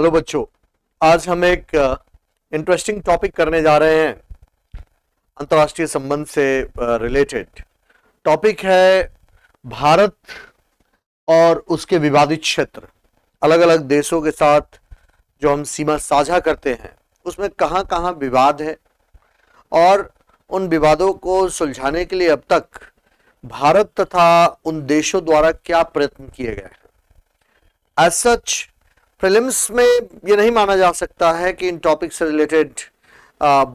hello बच्चों आज हम एक इंटरेस्टिंग टॉपिक करने जा रहे हैं अंतर्राष्ट्रीय संबंध से रिलेटेड टॉपिक है भारत और उसके विवादित क्षेत्र अलग अलग देशों के साथ जो हम सीमा साझा करते हैं उसमें कहाँ कहां विवाद है और उन विवादों को सुलझाने के लिए अब तक भारत तथा उन देशों द्वारा क्या प्रयत्न किए गए हैं एज सच प्रिलिम्स में ये नहीं माना जा सकता है कि इन टॉपिक से रिलेटेड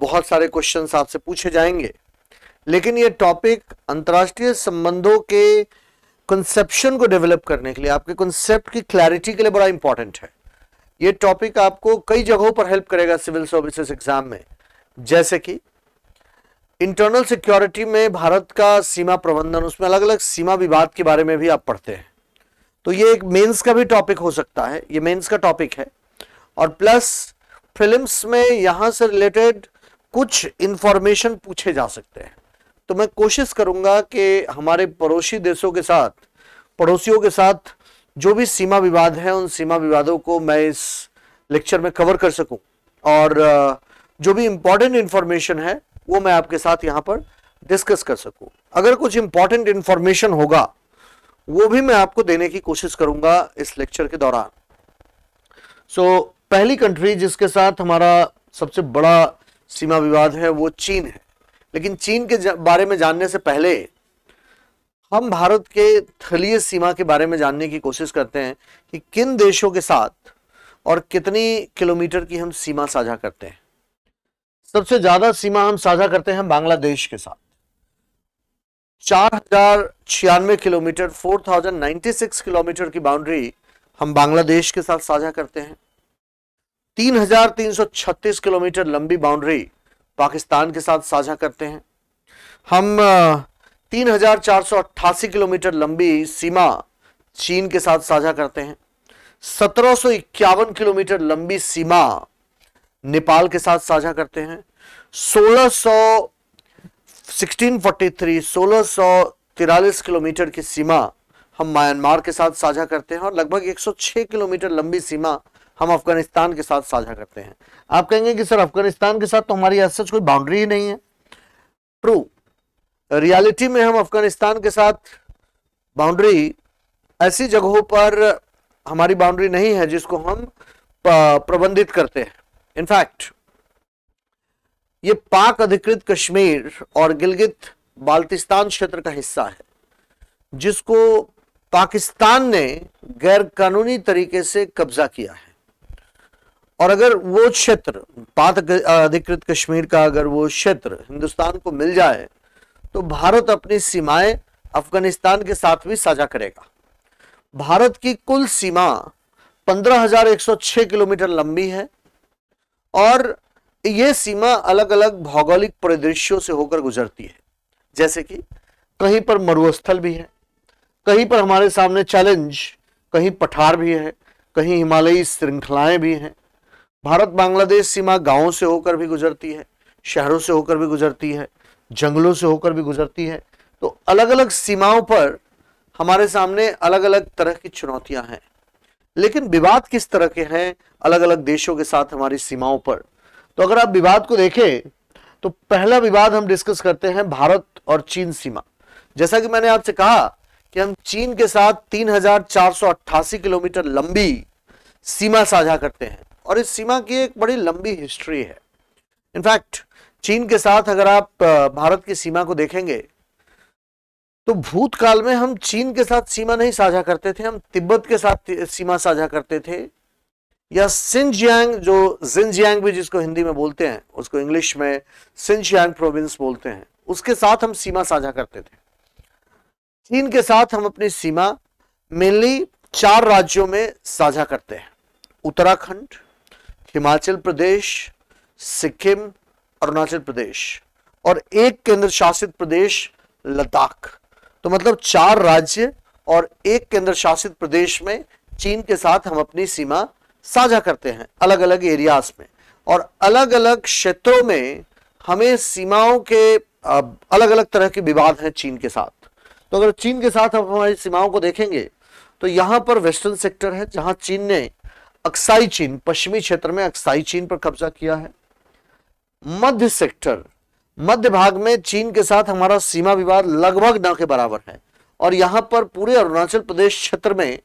बहुत सारे क्वेश्चंस आपसे पूछे जाएंगे लेकिन ये टॉपिक अंतर्राष्ट्रीय संबंधों के कंसेप्शन को डेवलप करने के लिए आपके कंसेप्ट की क्लैरिटी के लिए बड़ा इंपॉर्टेंट है ये टॉपिक आपको कई जगहों पर हेल्प करेगा सिविल सर्विसेज एग्जाम में जैसे कि इंटरनल सिक्योरिटी में भारत का सीमा प्रबंधन उसमें अलग अलग सीमा विवाद के बारे में भी आप पढ़ते हैं तो ये एक मेंस का भी टॉपिक हो सकता है ये मेंस का टॉपिक है और प्लस फिल्म्स में यहाँ से रिलेटेड कुछ इंफॉर्मेशन पूछे जा सकते हैं तो मैं कोशिश करूंगा कि हमारे पड़ोसी देशों के साथ पड़ोसियों के साथ जो भी सीमा विवाद है उन सीमा विवादों को मैं इस लेक्चर में कवर कर सकूं और जो भी इम्पोर्टेंट इन्फॉर्मेशन है वो मैं आपके साथ यहाँ पर डिस्कस कर सकूं अगर कुछ इंपॉर्टेंट इन्फॉर्मेशन होगा वो भी मैं आपको देने की कोशिश करूंगा इस लेक्चर के दौरान सो so, पहली कंट्री जिसके साथ हमारा सबसे बड़ा सीमा विवाद है वो चीन है लेकिन चीन के बारे में जानने से पहले हम भारत के थलीय सीमा के बारे में जानने की कोशिश करते हैं कि किन देशों के साथ और कितनी किलोमीटर की हम सीमा साझा करते हैं सबसे ज्यादा सीमा हम साझा करते हैं बांग्लादेश के साथ चार हजार छियानवे किलोमीटर 4096 किलोमीटर की बाउंड्री हम बांग्लादेश के साथ साझा करते हैं 3336 किलोमीटर लंबी बाउंड्री पाकिस्तान के साथ साझा करते हैं हम 3488 किलोमीटर लंबी सीमा चीन के साथ साझा करते हैं इक्यावन किलोमीटर लंबी सीमा नेपाल के साथ साझा करते हैं 1600 1643 किलोमीटर की सीमा हम म्यांमार के साथ साझा करते हैं और लगभग 106 किलोमीटर लंबी सीमा हम अफगानिस्तान के साथ साझा करते हैं आप कहेंगे कि सर अफगानिस्तान के साथ तो हमारी ऐसा सच कोई बाउंड्री ही नहीं है ट्रू रियलिटी में हम अफगानिस्तान के साथ बाउंड्री ऐसी जगहों पर हमारी बाउंड्री नहीं है जिसको हम प्रबंधित करते हैं इनफैक्ट ये पाक अधिकृत कश्मीर और गिलगित बाल्टिस्तान क्षेत्र का हिस्सा है जिसको पाकिस्तान ने गैर कानूनी तरीके से कब्जा किया है और अगर वो क्षेत्र पाक अधिकृत कश्मीर का अगर वो क्षेत्र हिंदुस्तान को मिल जाए तो भारत अपनी सीमाएं अफगानिस्तान के साथ भी साझा करेगा भारत की कुल सीमा 15,106 किलोमीटर लंबी है और ये सीमा अलग अलग भौगोलिक परिदृश्यों से होकर गुजरती है जैसे कि कहीं पर मरुस्थल भी है कहीं पर हमारे सामने चैलेंज कहीं पठार भी है कहीं हिमालयी श्रृंखलाएं भी हैं भारत बांग्लादेश सीमा गांवों से होकर भी गुजरती है शहरों से होकर भी गुजरती है जंगलों से होकर भी गुजरती है तो अलग अलग सीमाओं पर हमारे सामने अलग अलग तरह की चुनौतियां हैं लेकिन विवाद किस तरह के हैं अलग अलग देशों के साथ हमारी सीमाओं पर तो अगर आप विवाद को देखें तो पहला विवाद हम डिस्कस करते हैं भारत और चीन सीमा जैसा कि मैंने आपसे कहा कि हम चीन के साथ 3,488 किलोमीटर लंबी सीमा साझा करते हैं और इस सीमा की एक बड़ी लंबी हिस्ट्री है इनफैक्ट चीन के साथ अगर आप भारत की सीमा को देखेंगे तो भूतकाल में हम चीन के साथ सीमा नहीं साझा करते थे हम तिब्बत के साथ सीमा साझा करते थे या सिंजियांग जो जिंजियांग भी जिसको हिंदी में बोलते हैं उसको इंग्लिश में सिंजियांग प्रोविंस बोलते हैं उसके साथ हम सीमा साझा करते थे चीन के साथ हम अपनी सीमा मेनली चार राज्यों में साझा करते हैं उत्तराखंड हिमाचल प्रदेश सिक्किम अरुणाचल प्रदेश और एक केंद्र शासित प्रदेश लद्दाख तो मतलब चार राज्य और एक केंद्र शासित प्रदेश में चीन के साथ हम अपनी सीमा साझा करते हैं अलग अलग एरियाज में और अलग अलग क्षेत्रों में हमें सीमाओं के अलग अलग तरह के विवाद हैं चीन के साथ तो अगर चीन के साथ हम हमारी सीमाओं को देखेंगे तो यहाँ पर वेस्टर्न सेक्टर है जहाँ चीन ने अक्साई चीन पश्चिमी क्षेत्र में अक्साई चीन पर कब्जा किया है मध्य सेक्टर मध्य भाग में चीन के साथ हमारा सीमा विवाद लगभग न के बराबर है और यहाँ पर पूरे अरुणाचल प्रदेश क्षेत्र में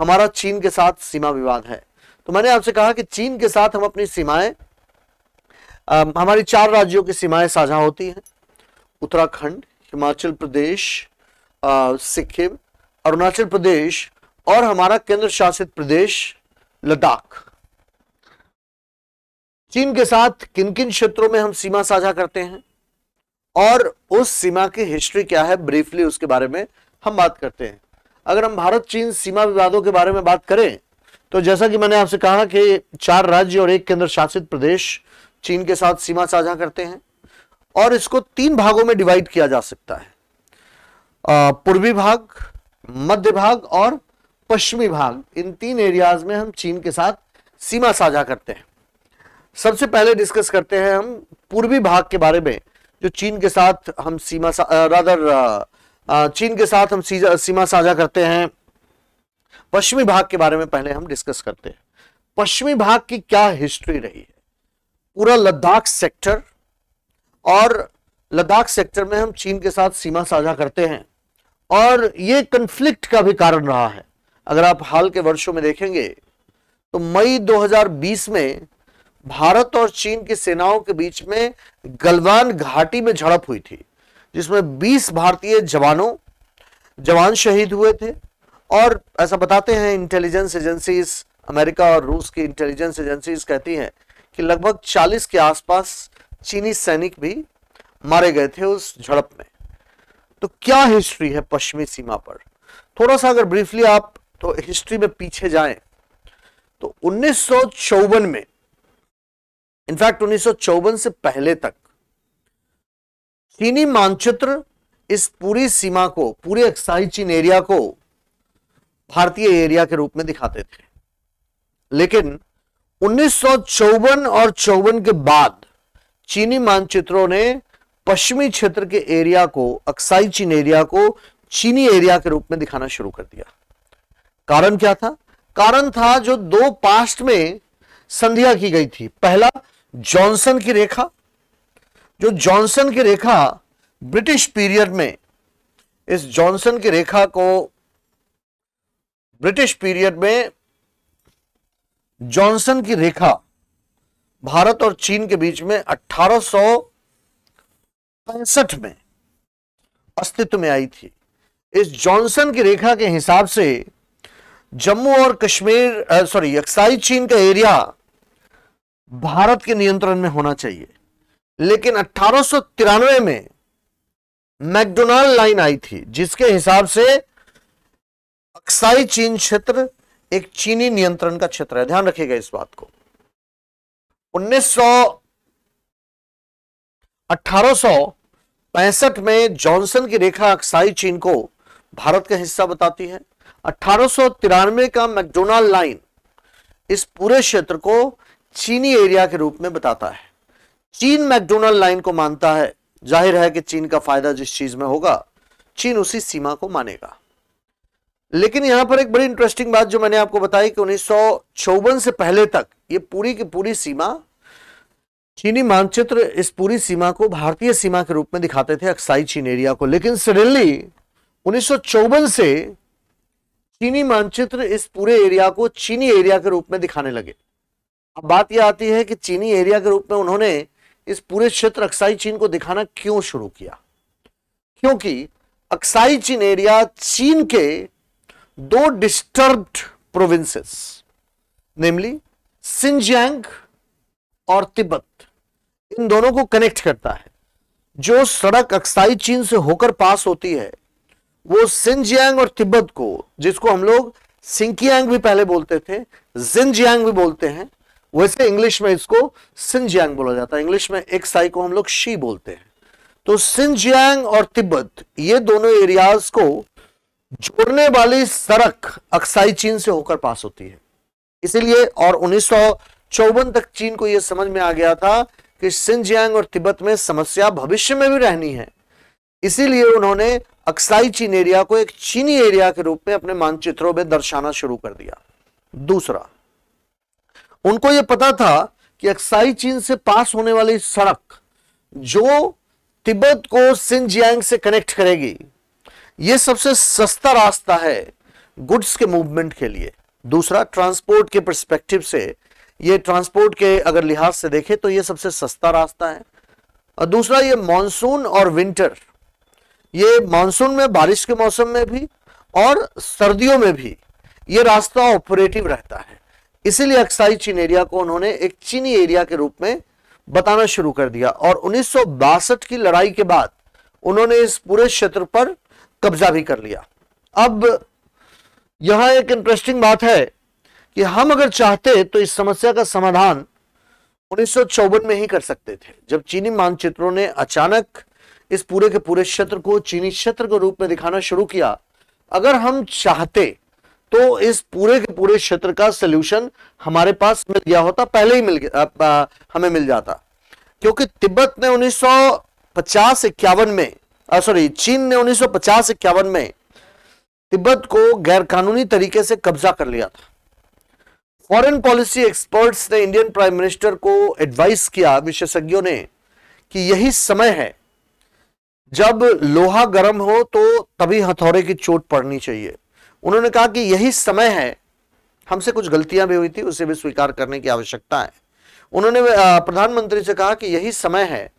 हमारा चीन के साथ सीमा विवाद है तो मैंने आपसे कहा कि चीन के साथ हम अपनी सीमाएं हमारी चार राज्यों की सीमाएं साझा होती हैं उत्तराखंड हिमाचल प्रदेश सिक्किम अरुणाचल प्रदेश और हमारा केंद्र शासित प्रदेश लद्दाख चीन के साथ किन किन क्षेत्रों में हम सीमा साझा करते हैं और उस सीमा की हिस्ट्री क्या है ब्रीफली उसके बारे में हम बात करते हैं अगर हम भारत चीन सीमा विवादों के बारे में बात करें तो जैसा कि मैंने आपसे कहा कि चार राज्य और एक केंद्र शासित प्रदेश चीन के साथ सीमा साझा करते हैं और इसको तीन भागों में डिवाइड किया जा सकता है पूर्वी भाग मध्य भाग और पश्चिमी भाग इन तीन एरियाज में हम चीन के साथ सीमा साझा करते हैं सबसे पहले डिस्कस करते हैं हम पूर्वी भाग के बारे में जो चीन के साथ हम सीमा रादर चीन के साथ हम सीमा साझा करते हैं पश्चिमी भाग के बारे में पहले हम डिस्कस करते हैं पश्चिमी भाग की क्या हिस्ट्री रही है पूरा लद्दाख सेक्टर और लद्दाख सेक्टर में हम चीन के साथ सीमा साझा करते हैं और ये कंफ्लिक्ट का भी कारण रहा है अगर आप हाल के वर्षों में देखेंगे तो मई 2020 में भारत और चीन की सेनाओं के बीच में गलवान घाटी में झड़प हुई थी जिसमें 20 भारतीय जवानों जवान शहीद हुए थे और ऐसा बताते हैं इंटेलिजेंस एजेंसीज अमेरिका और रूस की इंटेलिजेंस एजेंसीज कहती हैं कि लगभग 40 के आसपास चीनी सैनिक भी मारे गए थे उस झड़प में तो क्या हिस्ट्री है पश्चिमी सीमा पर थोड़ा सा अगर ब्रीफली आप तो हिस्ट्री में पीछे जाएं तो उन्नीस में इनफैक्ट उन्नीस से पहले तक चीनी मानचित्र इस पूरी सीमा को पूरे एक्साई चीन एरिया को भारतीय एरिया के रूप में दिखाते थे लेकिन उन्नीस और चौवन के बाद चीनी मानचित्रों ने पश्चिमी क्षेत्र के एरिया को अक्साई चीन एरिया को चीनी एरिया के रूप में दिखाना शुरू कर दिया कारण क्या था कारण था जो दो पास्ट में संधिया की गई थी पहला जॉनसन की रेखा जो जॉनसन की रेखा ब्रिटिश पीरियड में इस जॉनसन की रेखा को ब्रिटिश पीरियड में जॉनसन की रेखा भारत और चीन के बीच में अठारह में अस्तित्व में आई थी इस जॉनसन की रेखा के हिसाब से जम्मू और कश्मीर सॉरी यक्साई चीन का एरिया भारत के नियंत्रण में होना चाहिए लेकिन अठारह में मैकडोनाल्ड लाइन आई थी जिसके हिसाब से अक्साई चीन क्षेत्र एक चीनी नियंत्रण का क्षेत्र है ध्यान रखिएगा इस बात को उन्नीस पैंसठ में जॉनसन की रेखा अक्साई चीन को भारत का हिस्सा बताती है अठारह का मैकडोनाल्ड लाइन इस पूरे क्षेत्र को चीनी एरिया के रूप में बताता है चीन मैकडोनाल्ड लाइन को मानता है जाहिर है कि चीन का फायदा जिस चीज में होगा चीन उसी सीमा को मानेगा लेकिन यहां पर एक बड़ी इंटरेस्टिंग बात जो मैंने आपको बताई कि उन्नीस से पहले तक ये पूरी की पूरी सीमा चीनी मानचित्र इस पूरी सीमा को भारतीय सीमा के रूप में दिखाते थे अक्साई चीन एरिया को लेकिन सडनली उन्नीस से चीनी मानचित्र इस पूरे एरिया को चीनी एरिया के रूप में दिखाने लगे अब बात यह आती है कि चीनी एरिया के रूप में उन्होंने इस पूरे क्षेत्र अक्साई चीन को दिखाना क्यों शुरू किया क्योंकि अक्साई चीन एरिया चीन के दो डिस्टर्ब्ड प्रोविंसेस नेमली सिंजियांग और तिब्बत इन दोनों को कनेक्ट करता है जो सड़क अक्साई चीन से होकर पास होती है वो सिंजियांग और तिब्बत को जिसको हम लोग सिंकियांग भी पहले बोलते थे जिनजियांग भी बोलते हैं वैसे इंग्लिश में इसको सिंजियांग बोला जाता है इंग्लिश में एक साई को हम लोग शी बोलते हैं तो सिंजियांग और तिब्बत ये दोनों एरियाज को जोड़ने वाली सड़क अक्साई चीन से होकर पास होती है इसीलिए और उन्नीस तक चीन को यह समझ में आ गया था कि सिंजियांग और तिब्बत में समस्या भविष्य में भी रहनी है इसीलिए उन्होंने अक्साई चीन एरिया को एक चीनी एरिया के रूप में अपने मानचित्रों में दर्शाना शुरू कर दिया दूसरा उनको यह पता था कि अक्साई चीन से पास होने वाली सड़क जो तिब्बत को सिंजियांग से कनेक्ट करेगी यह सबसे सस्ता रास्ता है गुड्स के मूवमेंट के लिए दूसरा ट्रांसपोर्ट के परस्पेक्टिव से यह ट्रांसपोर्ट के अगर लिहाज से देखें तो यह सबसे सस्ता रास्ता है और दूसरा यह मानसून और विंटर ये मानसून में बारिश के मौसम में भी और सर्दियों में भी ये रास्ता ऑपरेटिव रहता है इसीलिए अक्साई चीन एरिया को उन्होंने एक चीनी एरिया के रूप में बताना शुरू कर दिया और उन्नीस की लड़ाई के बाद उन्होंने इस पूरे क्षेत्र पर कब्जा भी कर लिया अब यह एक इंटरेस्टिंग बात है कि हम अगर चाहते तो इस समस्या का समाधान उन्नीस में ही कर सकते थे जब चीनी मानचित्रों ने अचानक इस पूरे के पूरे क्षेत्र को चीनी क्षेत्र के रूप में दिखाना शुरू किया अगर हम चाहते तो इस पूरे के पूरे क्षेत्र का सोल्यूशन हमारे पास मिल गया होता पहले ही मिल गया आ, हमें मिल जाता क्योंकि तिब्बत ने उन्नीस सौ में सॉरी चीन ने उन्नीस सौ पचास इक्यावन में तिब्बत को गैरकानूनी तरीके से कब्जा कर लिया था फॉरेन पॉलिसी एक्सपर्ट्स ने इंडियन प्राइम मिनिस्टर को एडवाइस किया विशेषज्ञों ने कि यही समय है जब लोहा गर्म हो तो तभी हथौड़े की चोट पड़नी चाहिए उन्होंने कहा कि यही समय है हमसे कुछ गलतियां भी हुई थी उसे भी स्वीकार करने की आवश्यकता है उन्होंने प्रधानमंत्री से कहा कि यही समय है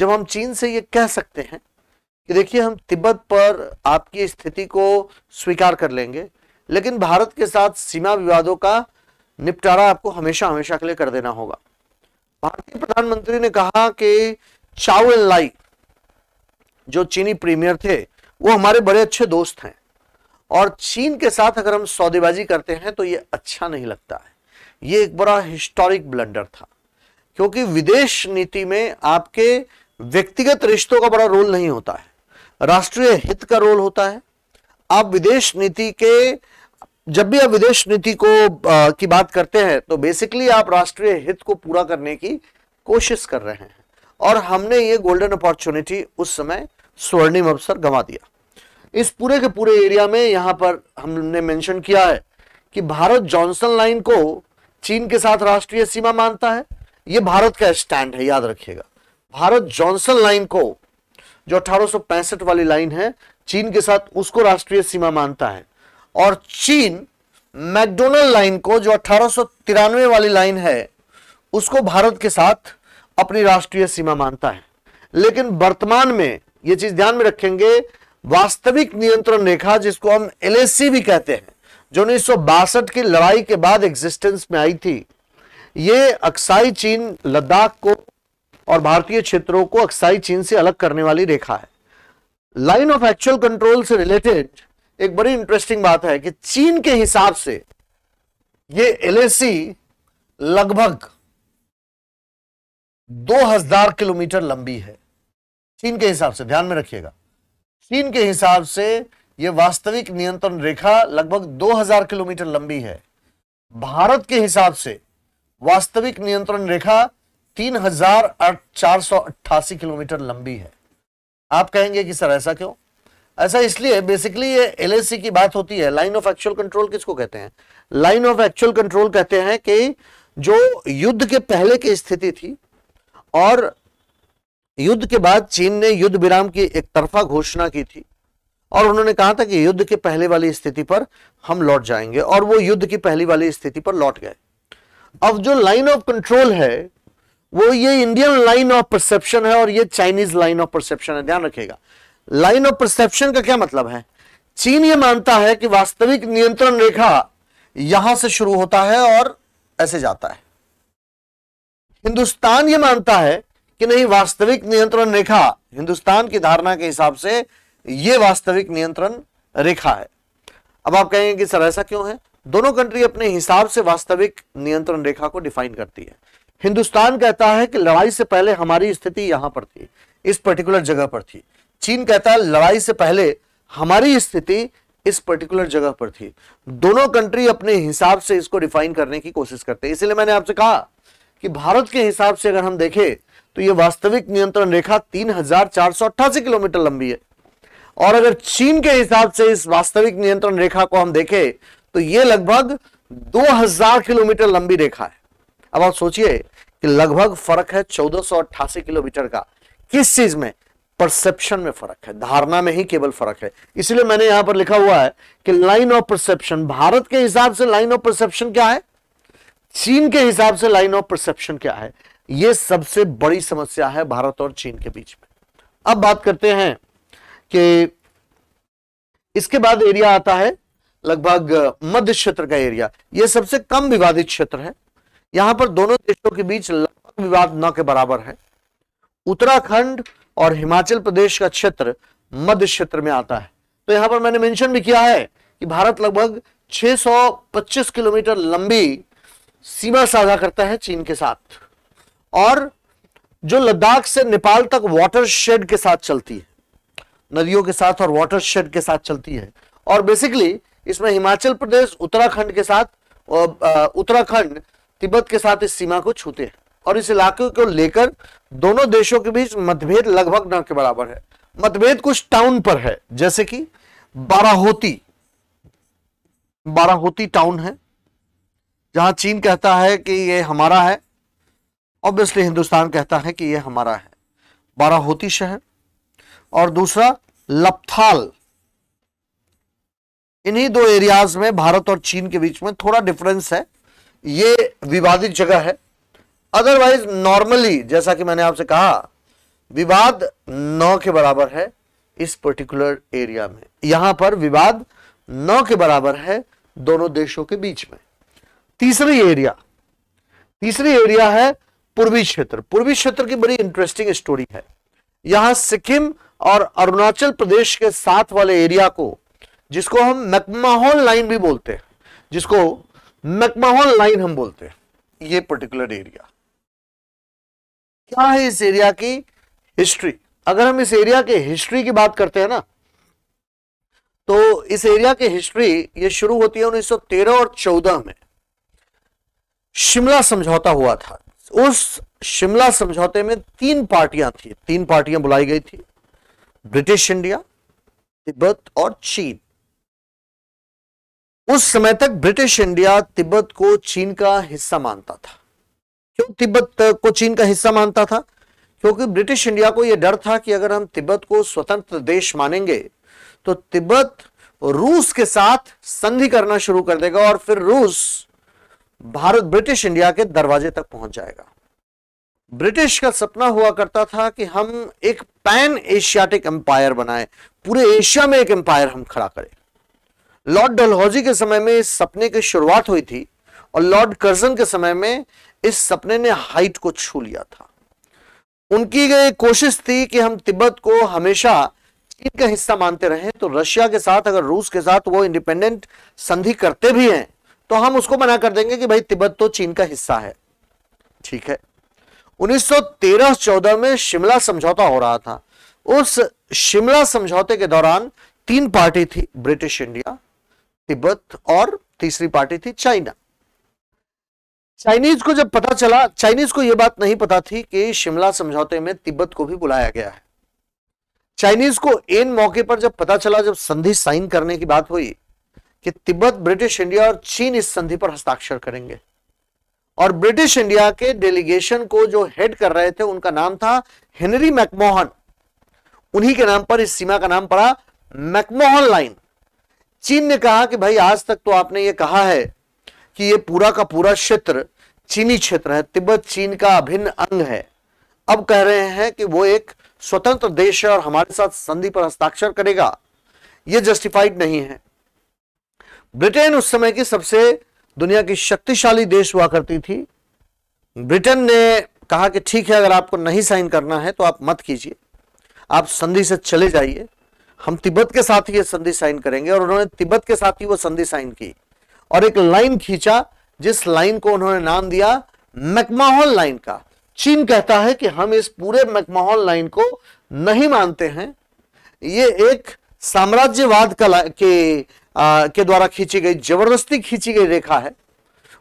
जब हम चीन से ये कह सकते हैं कि देखिए हम तिब्बत पर आपकी स्थिति को स्वीकार कर लेंगे लेकिन भारत के साथ सीमा विवादों का निपटारा आपको हमेशा हमेशा के लिए कर देना होगा भारतीय प्रधानमंत्री ने कहा कि चाउ एन लाई जो चीनी प्रीमियर थे वो हमारे बड़े अच्छे दोस्त हैं और चीन के साथ अगर हम सौदेबाजी करते हैं तो ये अच्छा नहीं लगता है ये एक बड़ा हिस्टोरिक ब्लंडर था क्योंकि विदेश नीति में आपके व्यक्तिगत रिश्तों का बड़ा रोल नहीं होता है राष्ट्रीय हित का रोल होता है आप विदेश नीति के जब भी आप विदेश नीति को आ, की बात करते हैं तो बेसिकली आप राष्ट्रीय हित को पूरा करने की कोशिश कर रहे हैं और हमने ये गोल्डन अपॉर्चुनिटी उस समय स्वर्णिम अवसर गंवा दिया इस पूरे के पूरे एरिया में यहां पर हमने मेंशन किया है कि भारत जॉनसन लाइन को चीन के साथ राष्ट्रीय सीमा मानता है यह भारत का स्टैंड है याद रखिएगा भारत जॉनसन लाइन को जो अठारह वाली लाइन है चीन के साथ उसको राष्ट्रीय सीमा मानता है और चीन मैकडोनल्ड लाइन को जो अठारह वाली लाइन है उसको भारत के साथ अपनी राष्ट्रीय सीमा मानता है लेकिन वर्तमान में यह चीज ध्यान में रखेंगे वास्तविक नियंत्रण रेखा जिसको हम एल भी कहते हैं जो उन्नीस की लड़ाई के बाद एग्जिस्टेंस में आई थी ये अक्साई चीन लद्दाख को और भारतीय क्षेत्रों को अक्साई चीन से अलग करने वाली रेखा है लाइन ऑफ एक्चुअल कंट्रोल से रिलेटेड एक बड़ी इंटरेस्टिंग बात है कि चीन के हिसाब से ये एलएसी लगभग 2000 किलोमीटर लंबी है चीन के हिसाब से ध्यान में रखिएगा चीन के हिसाब से यह वास्तविक नियंत्रण रेखा लगभग 2000 किलोमीटर लंबी है भारत के हिसाब से वास्तविक नियंत्रण रेखा तीन हजार चार सौ अट्ठासी किलोमीटर लंबी है आप कहेंगे कि सर ऐसा क्यों ऐसा इसलिए बेसिकली ये एल की बात होती है लाइन ऑफ एक्चुअल कंट्रोल किसको कहते हैं लाइन ऑफ एक्चुअल कंट्रोल कहते हैं कि जो युद्ध के पहले की स्थिति थी और युद्ध के बाद चीन ने युद्ध विराम की एक तरफा घोषणा की थी और उन्होंने कहा था कि युद्ध के पहले वाली स्थिति पर हम लौट जाएंगे और वो युद्ध की पहली वाली स्थिति पर लौट गए अब जो लाइन ऑफ कंट्रोल है वो ये इंडियन लाइन ऑफ परसेप्शन है और ये चाइनीज लाइन ऑफ परसेप्शन है ध्यान रखिएगा लाइन ऑफ परसेप्शन का क्या मतलब है चीन ये मानता है कि वास्तविक नियंत्रण रेखा यहां से शुरू होता है और ऐसे जाता है हिंदुस्तान ये मानता है कि नहीं वास्तविक नियंत्रण रेखा हिंदुस्तान की धारणा के हिसाब से ये वास्तविक नियंत्रण रेखा है अब आप कहेंगे कि सर ऐसा क्यों है दोनों कंट्री अपने हिसाब से वास्तविक नियंत्रण रेखा को डिफाइन करती है हिंदुस्तान कहता है कि लड़ाई से पहले हमारी स्थिति यहां पर थी इस पर्टिकुलर जगह पर थी चीन कहता है लड़ाई से पहले हमारी स्थिति इस पर्टिकुलर जगह पर थी दोनों कंट्री अपने हिसाब से इसको डिफाइन करने की कोशिश करते हैं इसलिए मैंने आपसे कहा कि भारत के हिसाब से अगर हम देखें तो यह वास्तविक नियंत्रण रेखा तीन किलोमीटर लंबी है और अगर चीन के हिसाब से इस वास्तविक नियंत्रण रेखा को हम देखें तो ये लगभग 2000 किलोमीटर लंबी रेखा है अब आप सोचिए कि लगभग फर्क है चौदह किलोमीटर का किस चीज में परसेप्शन में फर्क है धारणा में ही केवल फर्क है इसलिए मैंने यहां पर लिखा हुआ है कि लाइन ऑफ परसेप्शन भारत के हिसाब से लाइन ऑफ परसेप्शन क्या है चीन के हिसाब से लाइन ऑफ परसेप्शन क्या है यह सबसे बड़ी समस्या है भारत और चीन के बीच में अब बात करते हैं कि इसके बाद एरिया आता है लगभग मध्य क्षेत्र का एरिया यह सबसे कम विवादित क्षेत्र है यहां पर दोनों देशों के बीच लगभग विवाद न के बराबर है उत्तराखंड और हिमाचल प्रदेश का क्षेत्र मध्य क्षेत्र में आता है तो यहां पर मैंने मेंशन भी किया है कि भारत लगभग 625 किलोमीटर लंबी सीमा साझा करता है चीन के साथ और जो लद्दाख से नेपाल तक वाटर शेड के साथ चलती है नदियों के साथ और वाटर शेड के साथ चलती है और बेसिकली इसमें हिमाचल प्रदेश उत्तराखंड के साथ उत्तराखंड तिब्बत के साथ इस सीमा को छूते हैं और इस इलाके को लेकर दोनों देशों के बीच मतभेद लगभग न के बराबर है मतभेद कुछ टाउन पर है जैसे कि बाराहोती बाराहोती टाउन है जहां चीन कहता है कि यह हमारा है ऑब्वियसली हिंदुस्तान कहता है कि यह हमारा है बाराहोती शहर और दूसरा लपथाल इन्हीं दो एरियाज में भारत और चीन के बीच में थोड़ा डिफरेंस है ये विवादित जगह है अदरवाइज नॉर्मली जैसा कि मैंने आपसे कहा विवाद नौ के बराबर है इस पर्टिकुलर एरिया में यहां पर विवाद नौ के बराबर है दोनों देशों के बीच में तीसरी एरिया तीसरी एरिया है पूर्वी क्षेत्र पूर्वी क्षेत्र की बड़ी इंटरेस्टिंग स्टोरी है यहां सिक्किम और अरुणाचल प्रदेश के साथ वाले एरिया को जिसको हम मैकमाहौल लाइन भी बोलते हैं जिसको मैकमाहौल लाइन हम बोलते हैं ये पर्टिकुलर एरिया क्या है इस एरिया की हिस्ट्री अगर हम इस एरिया के हिस्ट्री की बात करते हैं ना तो इस एरिया की हिस्ट्री ये शुरू होती है 1913 और 14 में शिमला समझौता हुआ था उस शिमला समझौते में तीन पार्टियां थी तीन पार्टियां बुलाई गई थी ब्रिटिश इंडिया तिब्बत और चीन उस समय तक ब्रिटिश इंडिया तिब्बत को चीन का हिस्सा मानता था क्यों तिब्बत को चीन का हिस्सा मानता था क्योंकि ब्रिटिश इंडिया को यह डर था कि अगर हम तिब्बत को स्वतंत्र देश मानेंगे तो तिब्बत रूस के साथ संधि करना शुरू कर देगा और फिर रूस भारत ब्रिटिश इंडिया के दरवाजे तक पहुंच जाएगा ब्रिटिश का सपना हुआ करता था कि हम एक पैन एशियाटिक एम्पायर बनाए पूरे एशिया में एक एम्पायर हम खड़ा करें लॉर्ड डलहौजी के समय में इस सपने की शुरुआत हुई थी और लॉर्ड कर्जन के समय में इस सपने ने हाइट को छू लिया था उनकी ये कोशिश थी कि हम तिब्बत को हमेशा चीन का हिस्सा मानते रहे तो रशिया के साथ अगर रूस के साथ वो इंडिपेंडेंट संधि करते भी हैं तो हम उसको मना कर देंगे कि भाई तिब्बत तो चीन का हिस्सा है ठीक है 1913-14 में शिमला समझौता हो रहा था उस शिमला समझौते के दौरान तीन पार्टी थी ब्रिटिश इंडिया तिब्बत और तीसरी पार्टी थी चाइना चाइनीज को जब पता चला चाइनीज को यह बात नहीं पता थी कि शिमला समझौते में तिब्बत को भी बुलाया गया है चाइनीज को इन मौके पर जब पता चला जब संधि साइन करने की बात हुई कि तिब्बत ब्रिटिश इंडिया और चीन इस संधि पर हस्ताक्षर करेंगे और ब्रिटिश इंडिया के डेलीगेशन को जो हेड कर रहे थे उनका नाम था हेनरी मैकमोहन उन्हीं के नाम पर इस सीमा का नाम पड़ा मैकमोहन लाइन चीन ने कहा कि भाई आज तक तो आपने ये कहा है कि ये पूरा का पूरा क्षेत्र चीनी क्षेत्र है तिब्बत चीन का अभिन्न अंग है अब कह रहे हैं कि वो एक स्वतंत्र देश है और हमारे साथ संधि पर हस्ताक्षर करेगा ये जस्टिफाइड नहीं है ब्रिटेन उस समय की सबसे दुनिया की शक्तिशाली देश हुआ करती थी ब्रिटेन ने कहा कि ठीक है अगर आपको नहीं साइन करना है तो आप मत कीजिए आप संधि से चले जाइए हम तिब्बत के साथ ही ये संधि साइन करेंगे और उन्होंने तिब्बत के साथ ही वो संधि साइन की और एक लाइन खींचा जिस लाइन को उन्होंने नाम दिया मैकमाहौल लाइन का चीन कहता है कि हम इस पूरे मैकमाहौल लाइन को नहीं मानते हैं ये एक साम्राज्यवाद का के आ, के द्वारा खींची गई जबरदस्ती खींची गई रेखा है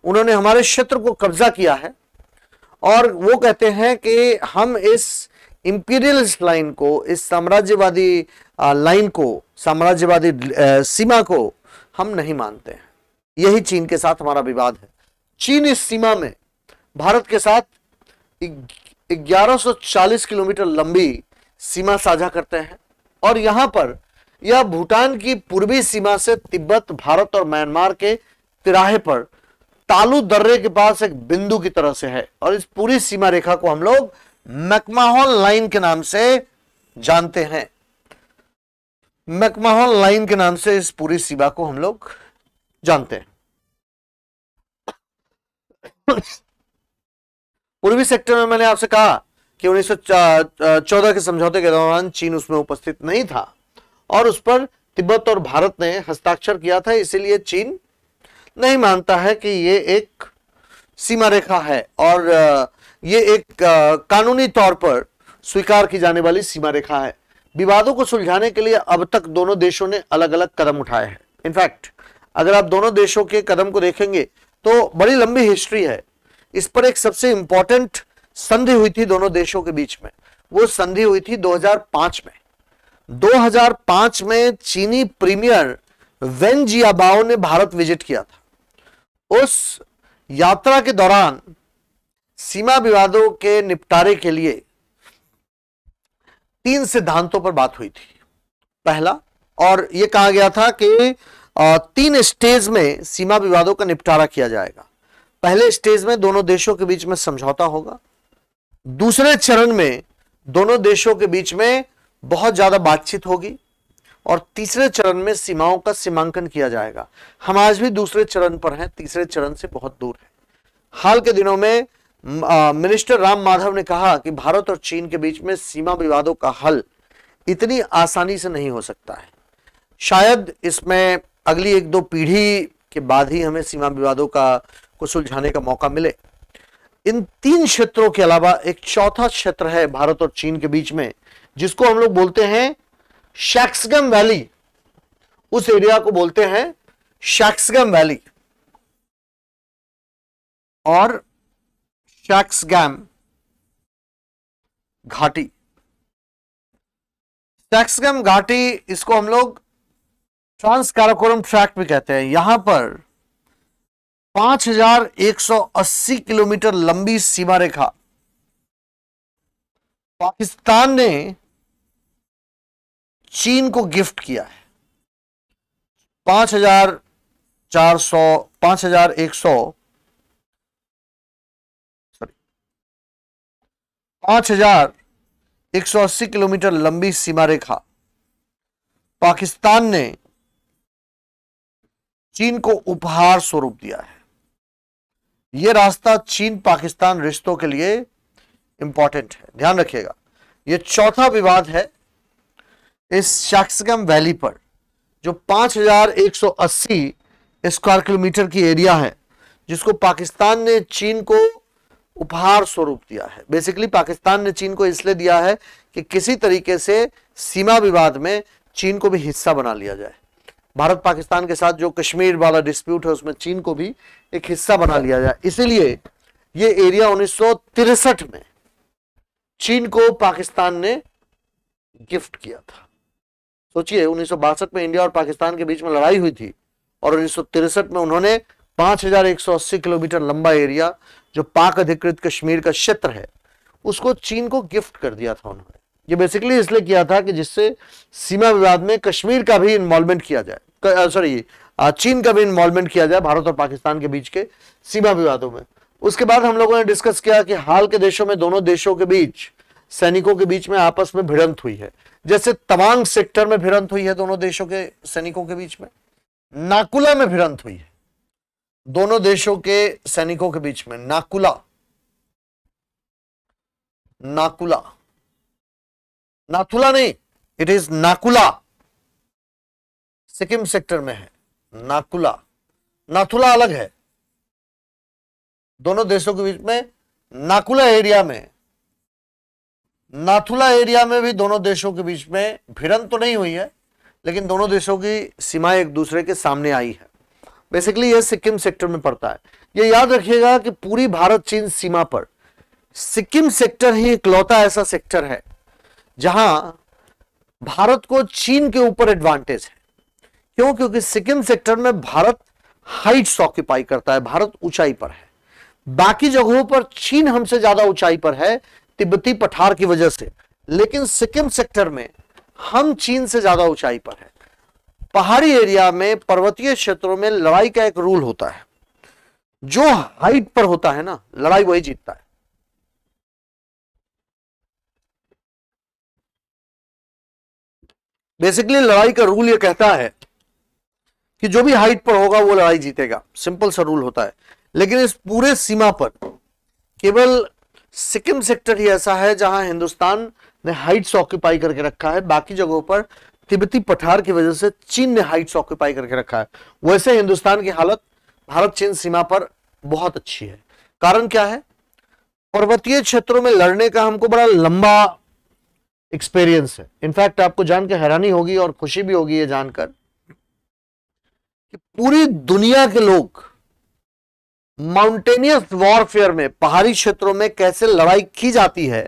उन्होंने हमारे क्षेत्र को कब्जा किया है और वो कहते हैं कि हम इस इंपीरियलिस्ट लाइन को इस साम्राज्यवादी लाइन को साम्राज्यवादी सीमा को हम नहीं मानते हैं यही चीन के साथ हमारा विवाद है चीन इस सीमा में भारत के साथ 1140 किलोमीटर लंबी सीमा साझा करते हैं और यहां पर यह भूटान की पूर्वी सीमा से तिब्बत भारत और म्यांमार के तिराहे पर तालू दर्रे के पास एक बिंदु की तरह से है और इस पूरी सीमा रेखा को हम लोग मैकमाहौल लाइन के नाम से जानते हैं मैकमाहौल लाइन के नाम से इस पूरी सीमा को हम लोग जानते हैं पूर्वी सेक्टर में मैंने आपसे कहा कि 1914 के समझौते के दौरान चीन उसमें उपस्थित नहीं था और उस पर तिब्बत और भारत ने हस्ताक्षर किया था इसीलिए चीन नहीं मानता है कि ये एक सीमा रेखा है और ये एक कानूनी तौर पर स्वीकार की जाने वाली सीमा रेखा है विवादों को सुलझाने के लिए अब तक दोनों देशों ने अलग अलग कदम उठाए हैं इनफैक्ट अगर आप दोनों देशों के कदम को देखेंगे तो बड़ी लंबी हिस्ट्री है इस पर एक सबसे इंपॉर्टेंट संधि हुई थी दोनों देशों के बीच में वो संधि हुई थी 2005 में 2005 में चीनी प्रीमियर वेन जियाबाओ ने भारत विजिट किया था उस यात्रा के दौरान सीमा विवादों के निपटारे के लिए तीन सिद्धांतों पर बात हुई थी पहला और यह कहा गया था कि तीन स्टेज में सीमा विवादों का निपटारा किया जाएगा पहले स्टेज में दोनों देशों के बीच में समझौता होगा दूसरे चरण में दोनों देशों के बीच में बहुत ज्यादा बातचीत होगी और तीसरे चरण में सीमाओं का सीमांकन किया जाएगा हम आज भी दूसरे चरण पर हैं तीसरे चरण से बहुत दूर है हाल के दिनों में मिनिस्टर राम माधव ने कहा कि भारत और चीन के बीच में सीमा विवादों का हल इतनी आसानी से नहीं हो सकता है शायद इसमें अगली एक दो पीढ़ी के बाद ही हमें सीमा विवादों का को सुलझाने का मौका मिले इन तीन क्षेत्रों के अलावा एक चौथा क्षेत्र है भारत और चीन के बीच में जिसको हम लोग बोलते हैं शैक्सगम वैली उस एरिया को बोलते हैं शैक्सगम वैली और शख्स गैम घाटी शख्स गैम घाटी इसको हम लोग ट्रांस काराकोरम ट्रैक्ट भी कहते हैं यहां पर 5180 किलोमीटर लंबी सीमा रेखा पाकिस्तान ने चीन को गिफ्ट किया है 5400 5180 पांच हजार एक सौ अस्सी किलोमीटर लंबी सीमा रेखा पाकिस्तान ने चीन को उपहार स्वरूप दिया है यह रास्ता चीन पाकिस्तान रिश्तों के लिए इंपॉर्टेंट है ध्यान रखिएगा यह चौथा विवाद है इस शैक्सगम वैली पर जो 5180 स्क्वायर किलोमीटर की एरिया है जिसको पाकिस्तान ने चीन को उपहार स्वरूप दिया है बेसिकली पाकिस्तान ने चीन को इसलिए दिया है कि किसी तरीके से सीमा विवाद में चीन को भी हिस्सा बना लिया जाए भारत पाकिस्तान के साथ जो कश्मीर वाला डिस्प्यूट है उसमें चीन को भी एक हिस्सा बना लिया जाए इसीलिए ये एरिया उन्नीस में चीन को पाकिस्तान ने गिफ्ट किया था सोचिए उन्नीस में इंडिया और पाकिस्तान के बीच में लड़ाई हुई थी और उन्नीस में उन्होंने 5180 किलोमीटर लंबा एरिया जो पाक अधिकृत कश्मीर का क्षेत्र है उसको चीन को गिफ्ट कर दिया था उन्होंने ये बेसिकली इसलिए किया था कि जिससे सीमा विवाद में कश्मीर का भी इन्वॉल्वमेंट किया जाए सॉरी चीन का भी इन्वॉल्वमेंट किया जाए भारत और पाकिस्तान के बीच के सीमा विवादों में उसके बाद हम लोगों ने डिस्कस किया कि हाल के देशों में दोनों देशों के बीच सैनिकों के बीच में आपस में भिड़ंत हुई है जैसे तवांग सेक्टर में भिड़ंत हुई है दोनों देशों के सैनिकों के बीच में नाकुला में भिड़ंत हुई है दोनों देशों के सैनिकों के बीच में नाकुला नाकुला नाथुला नहीं it is Nakula Sikkim sector में है नाकुला नाथुला अलग है दोनों देशों के बीच में नाकुला एरिया में नाथुला एरिया में भी दोनों देशों के बीच में भिड़न तो नहीं हुई है लेकिन दोनों देशों की सीमाएं एक दूसरे के सामने आई है बेसिकली यह सिक्किम सेक्टर में पड़ता है यह याद रखिएगा कि पूरी भारत चीन सीमा पर सिक्किम सेक्टर ही इकलौता ऐसा सेक्टर है जहां भारत को चीन के ऊपर एडवांटेज है क्यों क्योंकि सिक्किम सेक्टर में भारत हाइट्स ऑक्यूपाई करता है भारत ऊंचाई पर है बाकी जगहों पर चीन हमसे ज्यादा ऊंचाई पर है तिब्बती पठार की वजह से लेकिन सिक्किम सेक्टर में हम चीन से ज्यादा ऊंचाई पर है पहाड़ी एरिया में पर्वतीय क्षेत्रों में लड़ाई का एक रूल होता है जो हाइट पर होता है ना लड़ाई वही जीतता है बेसिकली लड़ाई का रूल ये कहता है कि जो भी हाइट पर होगा वो लड़ाई जीतेगा सिंपल सा रूल होता है लेकिन इस पूरे सीमा पर केवल सिक्किम सेक्टर ही ऐसा है जहां हिंदुस्तान ने हाइट्स ऑक्यूपाई करके रखा है बाकी जगहों पर तिब्बती पठार की वजह से चीन ने हाइट्स ऑक्यूपाई करके रखा है वैसे हिंदुस्तान की हालत भारत चीन सीमा पर बहुत अच्छी है कारण क्या है पर्वतीय क्षेत्रों में लड़ने का हमको बड़ा लंबा एक्सपीरियंस है इनफैक्ट आपको जानकर हैरानी होगी और खुशी भी होगी ये जानकर कि पूरी दुनिया के लोग माउंटेनियस वॉरफेयर में पहाड़ी क्षेत्रों में कैसे लड़ाई की जाती है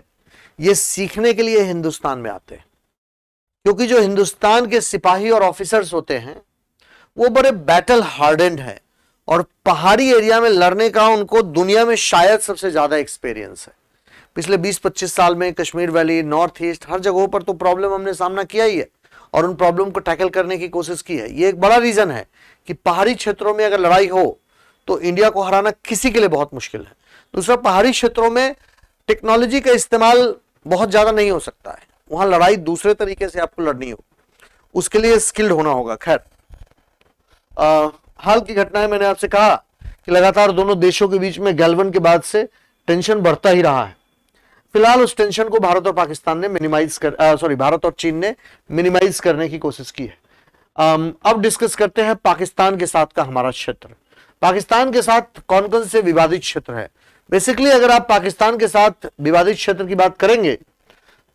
ये सीखने के लिए हिंदुस्तान में आते हैं क्योंकि जो हिंदुस्तान के सिपाही और ऑफिसर्स होते हैं वो बड़े बैटल हार्डेंड है और पहाड़ी एरिया में लड़ने का उनको दुनिया में शायद सबसे ज़्यादा एक्सपीरियंस है पिछले 20-25 साल में कश्मीर वैली नॉर्थ ईस्ट हर जगहों पर तो प्रॉब्लम हमने सामना किया ही है और उन प्रॉब्लम को टैकल करने की कोशिश की है ये एक बड़ा रीज़न है कि पहाड़ी क्षेत्रों में अगर लड़ाई हो तो इंडिया को हराना किसी के लिए बहुत मुश्किल है दूसरा पहाड़ी क्षेत्रों में टेक्नोलॉजी का इस्तेमाल बहुत ज़्यादा नहीं हो सकता है वहां लड़ाई दूसरे तरीके से आपको लड़नी हो उसके लिए स्किल्ड होना होगा खैर हाल की घटनाएं मैंने आपसे कहा कि लगातार दोनों देशों के बीच में गैलवन के बाद से टेंशन बढ़ता ही रहा है फिलहाल उस टेंशन को भारत और पाकिस्तान ने मिनिमाइज कर सॉरी भारत और चीन ने मिनिमाइज करने की कोशिश की है आ, अब डिस्कस करते हैं पाकिस्तान के साथ का हमारा क्षेत्र पाकिस्तान के साथ कौन कौन से विवादित क्षेत्र है बेसिकली अगर आप पाकिस्तान के साथ विवादित क्षेत्र की बात करेंगे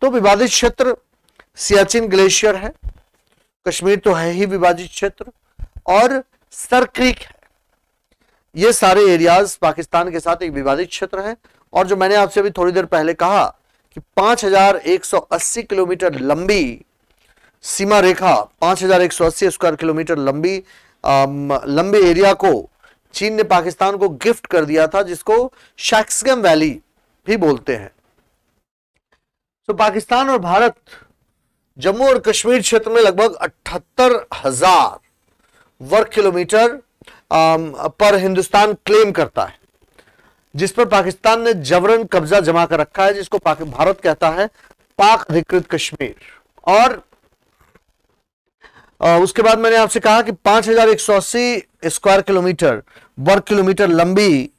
तो विवादित क्षेत्र सियाचिन ग्लेशियर है कश्मीर तो है ही विवादित क्षेत्र और सर क्रीक है ये सारे एरियाज पाकिस्तान के साथ एक विवादित क्षेत्र है और जो मैंने आपसे अभी थोड़ी देर पहले कहा कि 5180 किलोमीटर लंबी सीमा रेखा 5180 स्क्वायर किलोमीटर लंबी लंबे एरिया को चीन ने पाकिस्तान को गिफ्ट कर दिया था जिसको शैक्सगम वैली भी बोलते हैं तो पाकिस्तान और भारत जम्मू और कश्मीर क्षेत्र में लगभग अठहत्तर हजार वर्ग किलोमीटर पर हिंदुस्तान क्लेम करता है जिस पर पाकिस्तान ने जबरन कब्जा जमा कर रखा है जिसको भारत कहता है पाक अधिकृत कश्मीर और उसके बाद मैंने आपसे कहा कि 5180 स्क्वायर किलोमीटर वर्ग किलोमीटर लंबी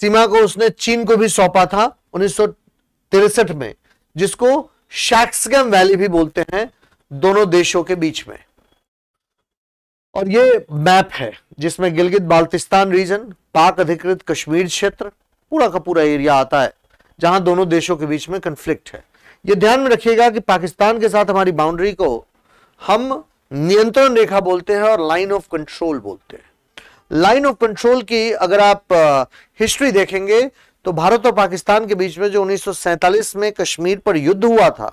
सीमा को उसने चीन को भी सौंपा था उन्नीस तिरसठ में जिसको शैक्सगम वैली भी बोलते हैं दोनों देशों के बीच में और ये मैप है जिसमें गिलगित बाल्टिस्तान रीजन पाक अधिकृत कश्मीर क्षेत्र पूरा का पूरा एरिया आता है जहां दोनों देशों के बीच में कंफ्लिक्ट है ये ध्यान में रखिएगा कि पाकिस्तान के साथ हमारी बाउंड्री को हम नियंत्रण रेखा बोलते हैं और लाइन ऑफ कंट्रोल बोलते हैं लाइन ऑफ कंट्रोल की अगर आप हिस्ट्री देखेंगे तो भारत और पाकिस्तान के बीच में जो 1947 में कश्मीर पर युद्ध हुआ था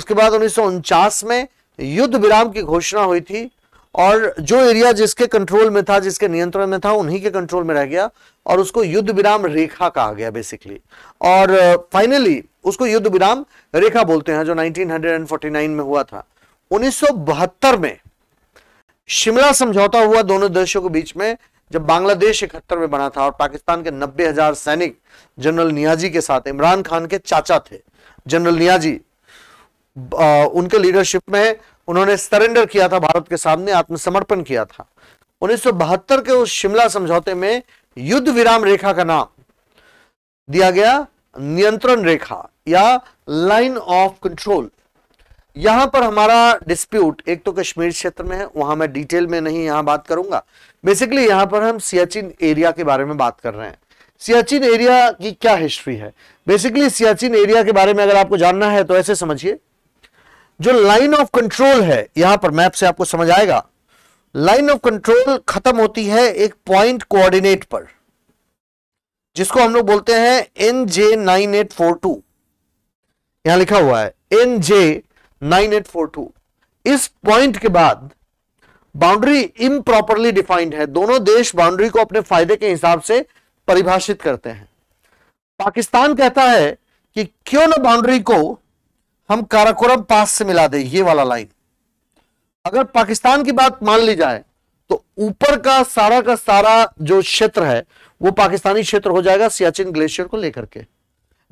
उसके बाद उन्नीस में युद्ध विराम की घोषणा हुई थी और जो एरिया जिसके कंट्रोल में था जिसके नियंत्रण में था उन्हीं के कंट्रोल में रह गया और उसको युद्ध विराम रेखा कहा गया बेसिकली और फाइनली uh, उसको युद्ध विराम रेखा बोलते हैं जो 1949 में हुआ था उन्नीस में शिमला समझौता हुआ दोनों देशों के बीच में जब बांग्लादेश इकहत्तर में बना था और पाकिस्तान के नब्बे हजार सैनिक जनरल नियाजी के साथ इमरान खान के चाचा थे जनरल नियाजी आ, उनके लीडरशिप में उन्होंने सरेंडर किया था भारत के सामने आत्मसमर्पण किया था उन्नीस के उस शिमला समझौते में युद्ध विराम रेखा का नाम दिया गया नियंत्रण रेखा या लाइन ऑफ कंट्रोल यहां पर हमारा डिस्प्यूट एक तो कश्मीर क्षेत्र में है वहां मैं डिटेल में नहीं यहां बात करूंगा बेसिकली यहां पर हम सियाचिन एरिया के बारे में बात कर रहे हैं सियाचिन एरिया की क्या हिस्ट्री है बेसिकली सियाचिन एरिया के बारे में अगर आपको जानना है तो ऐसे समझिए जो लाइन ऑफ कंट्रोल है यहां पर मैप से आपको समझ आएगा लाइन ऑफ कंट्रोल खत्म होती है एक पॉइंट कोऑर्डिनेट पर जिसको हम लोग बोलते हैं N J nine eight four two यहां लिखा हुआ है N J nine eight four two इस पॉइंट के बाद बाउंड्री इम्प्रॉपरली डिफाइंड है दोनों देश बाउंड्री को अपने फायदे के हिसाब से परिभाषित करते हैं पाकिस्तान कहता है कि क्यों ना बाउंड्री को हम काराकोरम पास से मिला दे ये वाला लाइन अगर पाकिस्तान की बात मान ली जाए तो ऊपर का सारा का सारा जो क्षेत्र है वो पाकिस्तानी क्षेत्र हो जाएगा सियाचिन ग्लेशियर को लेकर के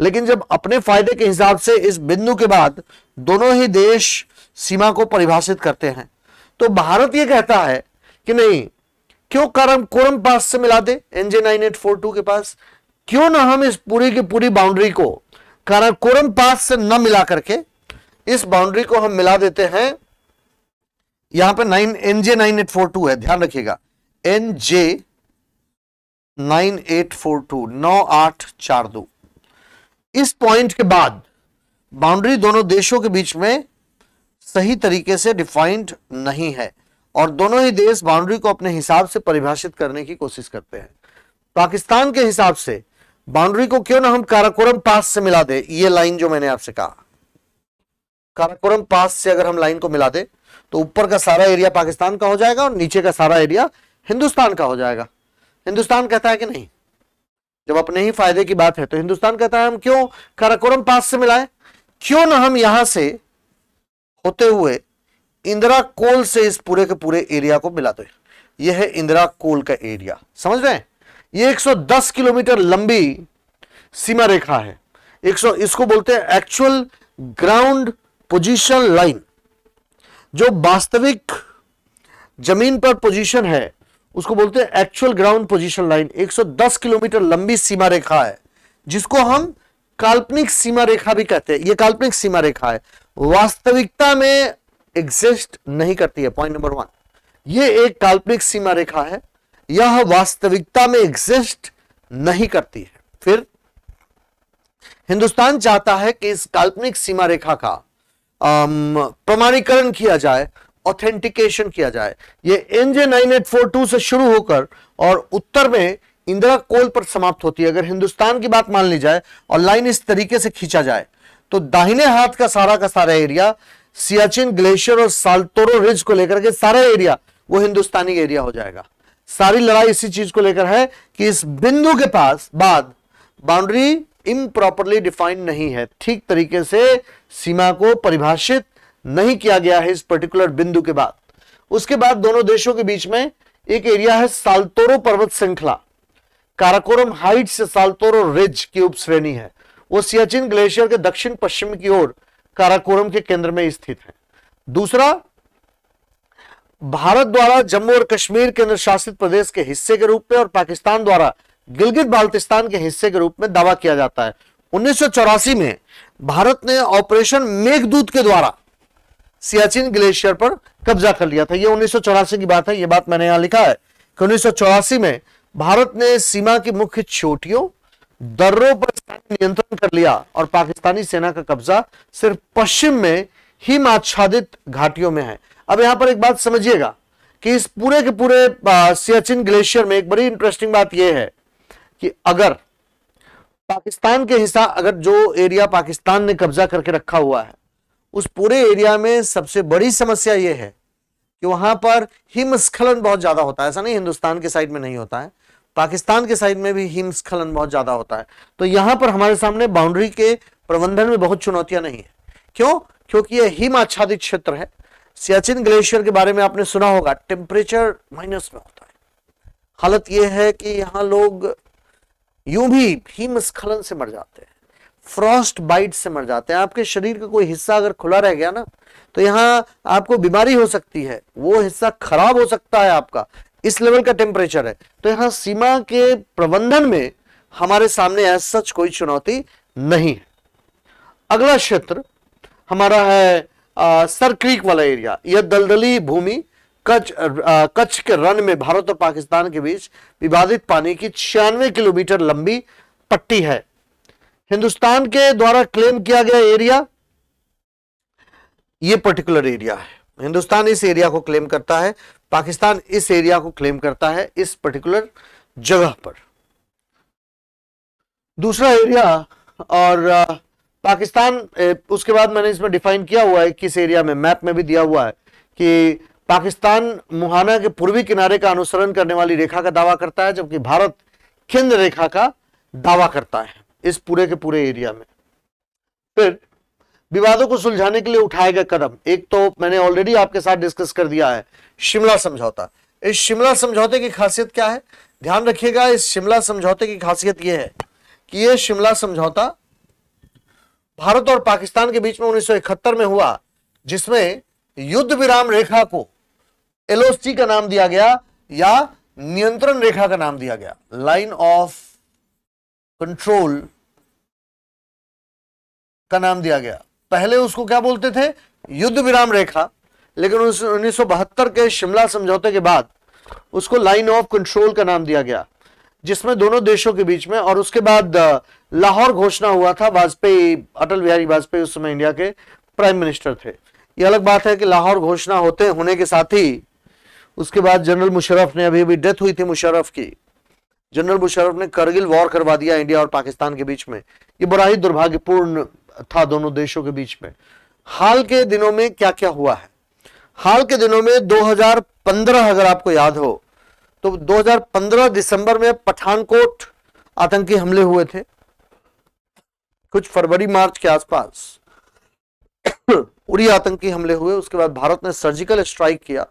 लेकिन जब अपने फायदे के हिसाब से इस बिंदु के बाद दोनों ही देश सीमा को परिभाषित करते हैं तो भारत ये कहता है कि नहीं क्यों करम कोरम पास से मिला दे NJ nine eight four two के पास क्यों ना हम इस पूरी की पूरी बाउंड्री को कोरम पास से न मिला करके इस बाउंड्री को हम मिला देते हैं यहां पे nine NJ nine eight four two है ध्यान रखिएगा NJ nine eight four two नौ आठ चार दो इस पॉइंट के बाद बाउंड्री दोनों देशों के बीच में सही तरीके से डिफाइंड नहीं है और दोनों ही देश बाउंड्री को अपने हिसाब से परिभाषित करने की कोशिश करते हैं पाकिस्तान के हिसाब से बाउंड्री को क्यों ना हम काराकोरम पास से मिला दे ये लाइन जो मैंने आपसे कहा काराकोरम पास से अगर हम लाइन को मिला दे तो ऊपर का सारा एरिया पाकिस्तान का हो जाएगा और नीचे का सारा एरिया हिंदुस्तान का हो जाएगा हिंदुस्तान कहता है कि नहीं जब अपने ही फायदे की बात है तो हिंदुस्तान कहता है हम क्यों काराकोरम पास से मिलाए क्यों ना हम यहां से होते हुए इंदिरा कोल से इस पूरे के पूरे एरिया को मिलाते हैं यह है इंदिरा कोल का एरिया समझ रहे हैं ये 110 किलोमीटर लंबी सीमा रेखा है 100 इसको बोलते हैं एक्चुअल ग्राउंड पोजीशन लाइन जो वास्तविक जमीन पर पोजीशन है उसको बोलते हैं actual ground position line 110 kilometre लंबी सीमा रेखा है जिसको हम काल्पनिक सीमा रेखा भी कहते हैं ये काल्पनिक सीमा रेखा है वास्तविकता में एग्जिस्ट नहीं करती है पॉइंट नंबर वन ये एक काल्पनिक सीमा रेखा है यह वास्तविकता में एग्जिस्ट नहीं करती है फिर हिंदुस्तान चाहता है कि इस काल्पनिक सीमा रेखा का प्रमाणीकरण किया जाए ऑथेंटिकेशन किया जाए यह एनजे 9842 से शुरू होकर और उत्तर में इंदिरा कोल पर समाप्त होती है अगर हिंदुस्तान की बात मान ली जाए और लाइन इस तरीके से खींचा जाए तो दाहिने हाथ का सारा का सारा एरिया सियाचिन ग्लेशियर और सालतोरो रिज को लेकर के सारा एरिया वो हिंदुस्तानी एरिया हो जाएगा सारी लड़ाई इसी चीज को लेकर है कि इस बिंदु के पास बाद बाउंड्री इम्प्रॉपरली डिफाइंड नहीं है ठीक तरीके से सीमा को परिभाषित नहीं किया गया है इस पर्टिकुलर बिंदु के बाद उसके बाद दोनों देशों के बीच में एक एरिया है साल्तोरो पर्वत श्रृंखला काराकोरम हाइट से साल्तोरो रिज की उपश्रेणी है वो सियाचिन ग्लेशियर के दक्षिण पश्चिम की ओर काराकोरम के केंद्र में स्थित है दूसरा भारत द्वारा जम्मू और कश्मीर केंद्र शासित प्रदेश के हिस्से के रूप में और पाकिस्तान द्वारा गिलगित बाल्टिस्तान के हिस्से के रूप में दावा किया जाता है उन्नीस में भारत ने ऑपरेशन मेघदूत के द्वारा सियाचिन ग्लेशियर पर कब्जा कर लिया था यह उन्नीस की बात है यह बात मैंने यहां लिखा है कि उन्नीस में भारत ने सीमा की मुख्य चोटियों दर्रों पर नियंत्रण कर लिया और पाकिस्तानी सेना का कब्जा सिर्फ पश्चिम में माच्छादित घाटियों में है अब यहां पर एक बात समझिएगा कि इस पूरे के पूरे सियाचिन ग्लेशियर में एक बड़ी इंटरेस्टिंग बात यह है कि अगर पाकिस्तान के हिस्सा अगर जो एरिया पाकिस्तान ने कब्जा करके रखा हुआ है उस पूरे एरिया में सबसे बड़ी समस्या यह है कि वहां पर हिमस्खलन बहुत ज्यादा होता है ऐसा नहीं हिंदुस्तान के साइड में नहीं होता है पाकिस्तान के साइड में भी हिमस्खलन बहुत ज्यादा होता है तो यहाँ पर हमारे सामने बाउंड्री के प्रबंधन में बहुत चुनौतियां नहीं है क्यों क्योंकि यह हिम आच्छादित क्षेत्र है सियाचिन ग्लेशियर के बारे में आपने सुना होगा टेम्परेचर माइनस में होता है हालत यह है कि यहाँ लोग यूं भी हिमस्खलन से मर जाते हैं फ्रॉस्ट बाइट से मर जाते हैं आपके शरीर का कोई हिस्सा अगर खुला रह गया ना तो यहाँ आपको बीमारी हो सकती है वो हिस्सा खराब हो सकता है आपका इस लेवल का टेम्परेचर है तो यहां सीमा के प्रबंधन में हमारे सामने एज सच कोई चुनौती नहीं है अगला क्षेत्र हमारा है सर क्रीक वाला एरिया यह दलदली भूमि कच कच्छ के रन में भारत और पाकिस्तान के बीच विवादित पानी की छियानवे किलोमीटर लंबी पट्टी है हिंदुस्तान के द्वारा क्लेम किया गया एरिया ये पर्टिकुलर एरिया है हिंदुस्तान इस एरिया को क्लेम करता है पाकिस्तान इस एरिया को क्लेम करता है इस पर्टिकुलर जगह पर दूसरा एरिया और पाकिस्तान उसके बाद मैंने इसमें डिफाइन किया हुआ है किस एरिया में मैप में भी दिया हुआ है कि पाकिस्तान मुहाना के पूर्वी किनारे का अनुसरण करने वाली रेखा का दावा करता है जबकि भारत केंद्र रेखा का दावा करता है इस पूरे के पूरे एरिया में फिर विवादों को सुलझाने के लिए उठाए गए कदम एक तो मैंने ऑलरेडी आपके साथ डिस्कस कर दिया है शिमला समझौता इस शिमला समझौते की खासियत क्या है ध्यान रखिएगा इस शिमला समझौते की खासियत यह है कि यह शिमला समझौता भारत और पाकिस्तान के बीच में उन्नीस में हुआ जिसमें युद्ध विराम रेखा को एलओसी का नाम दिया गया या नियंत्रण रेखा का नाम दिया गया लाइन ऑफ कंट्रोल का नाम दिया गया पहले उसको क्या बोलते थे युद्ध विराम रेखा लेकिन उन्नीस के शिमला समझौते के बाद उसको लाइन ऑफ कंट्रोल का नाम दिया गया जिसमें दोनों देशों के बीच में और उसके बाद लाहौर घोषणा हुआ था वाजपेयी अटल बिहारी वाजपेयी उस समय इंडिया के प्राइम मिनिस्टर थे यह अलग बात है कि लाहौर घोषणा होते होने के साथ ही उसके बाद जनरल मुशर्रफ ने अभी अभी डेथ हुई थी मुशर्रफ की जनरल मुशर्रफ ने करगिल वॉर करवा दिया इंडिया और पाकिस्तान के बीच में ये बड़ा ही दुर्भाग्यपूर्ण था दोनों देशों के बीच में हाल के दिनों में क्या क्या हुआ है हाल के दिनों में 2015 अगर आपको याद हो तो 2015 दिसंबर में पठानकोट आतंकी हमले हुए थे कुछ फरवरी मार्च के आसपास उड़ी आतंकी हमले हुए उसके बाद भारत ने सर्जिकल स्ट्राइक किया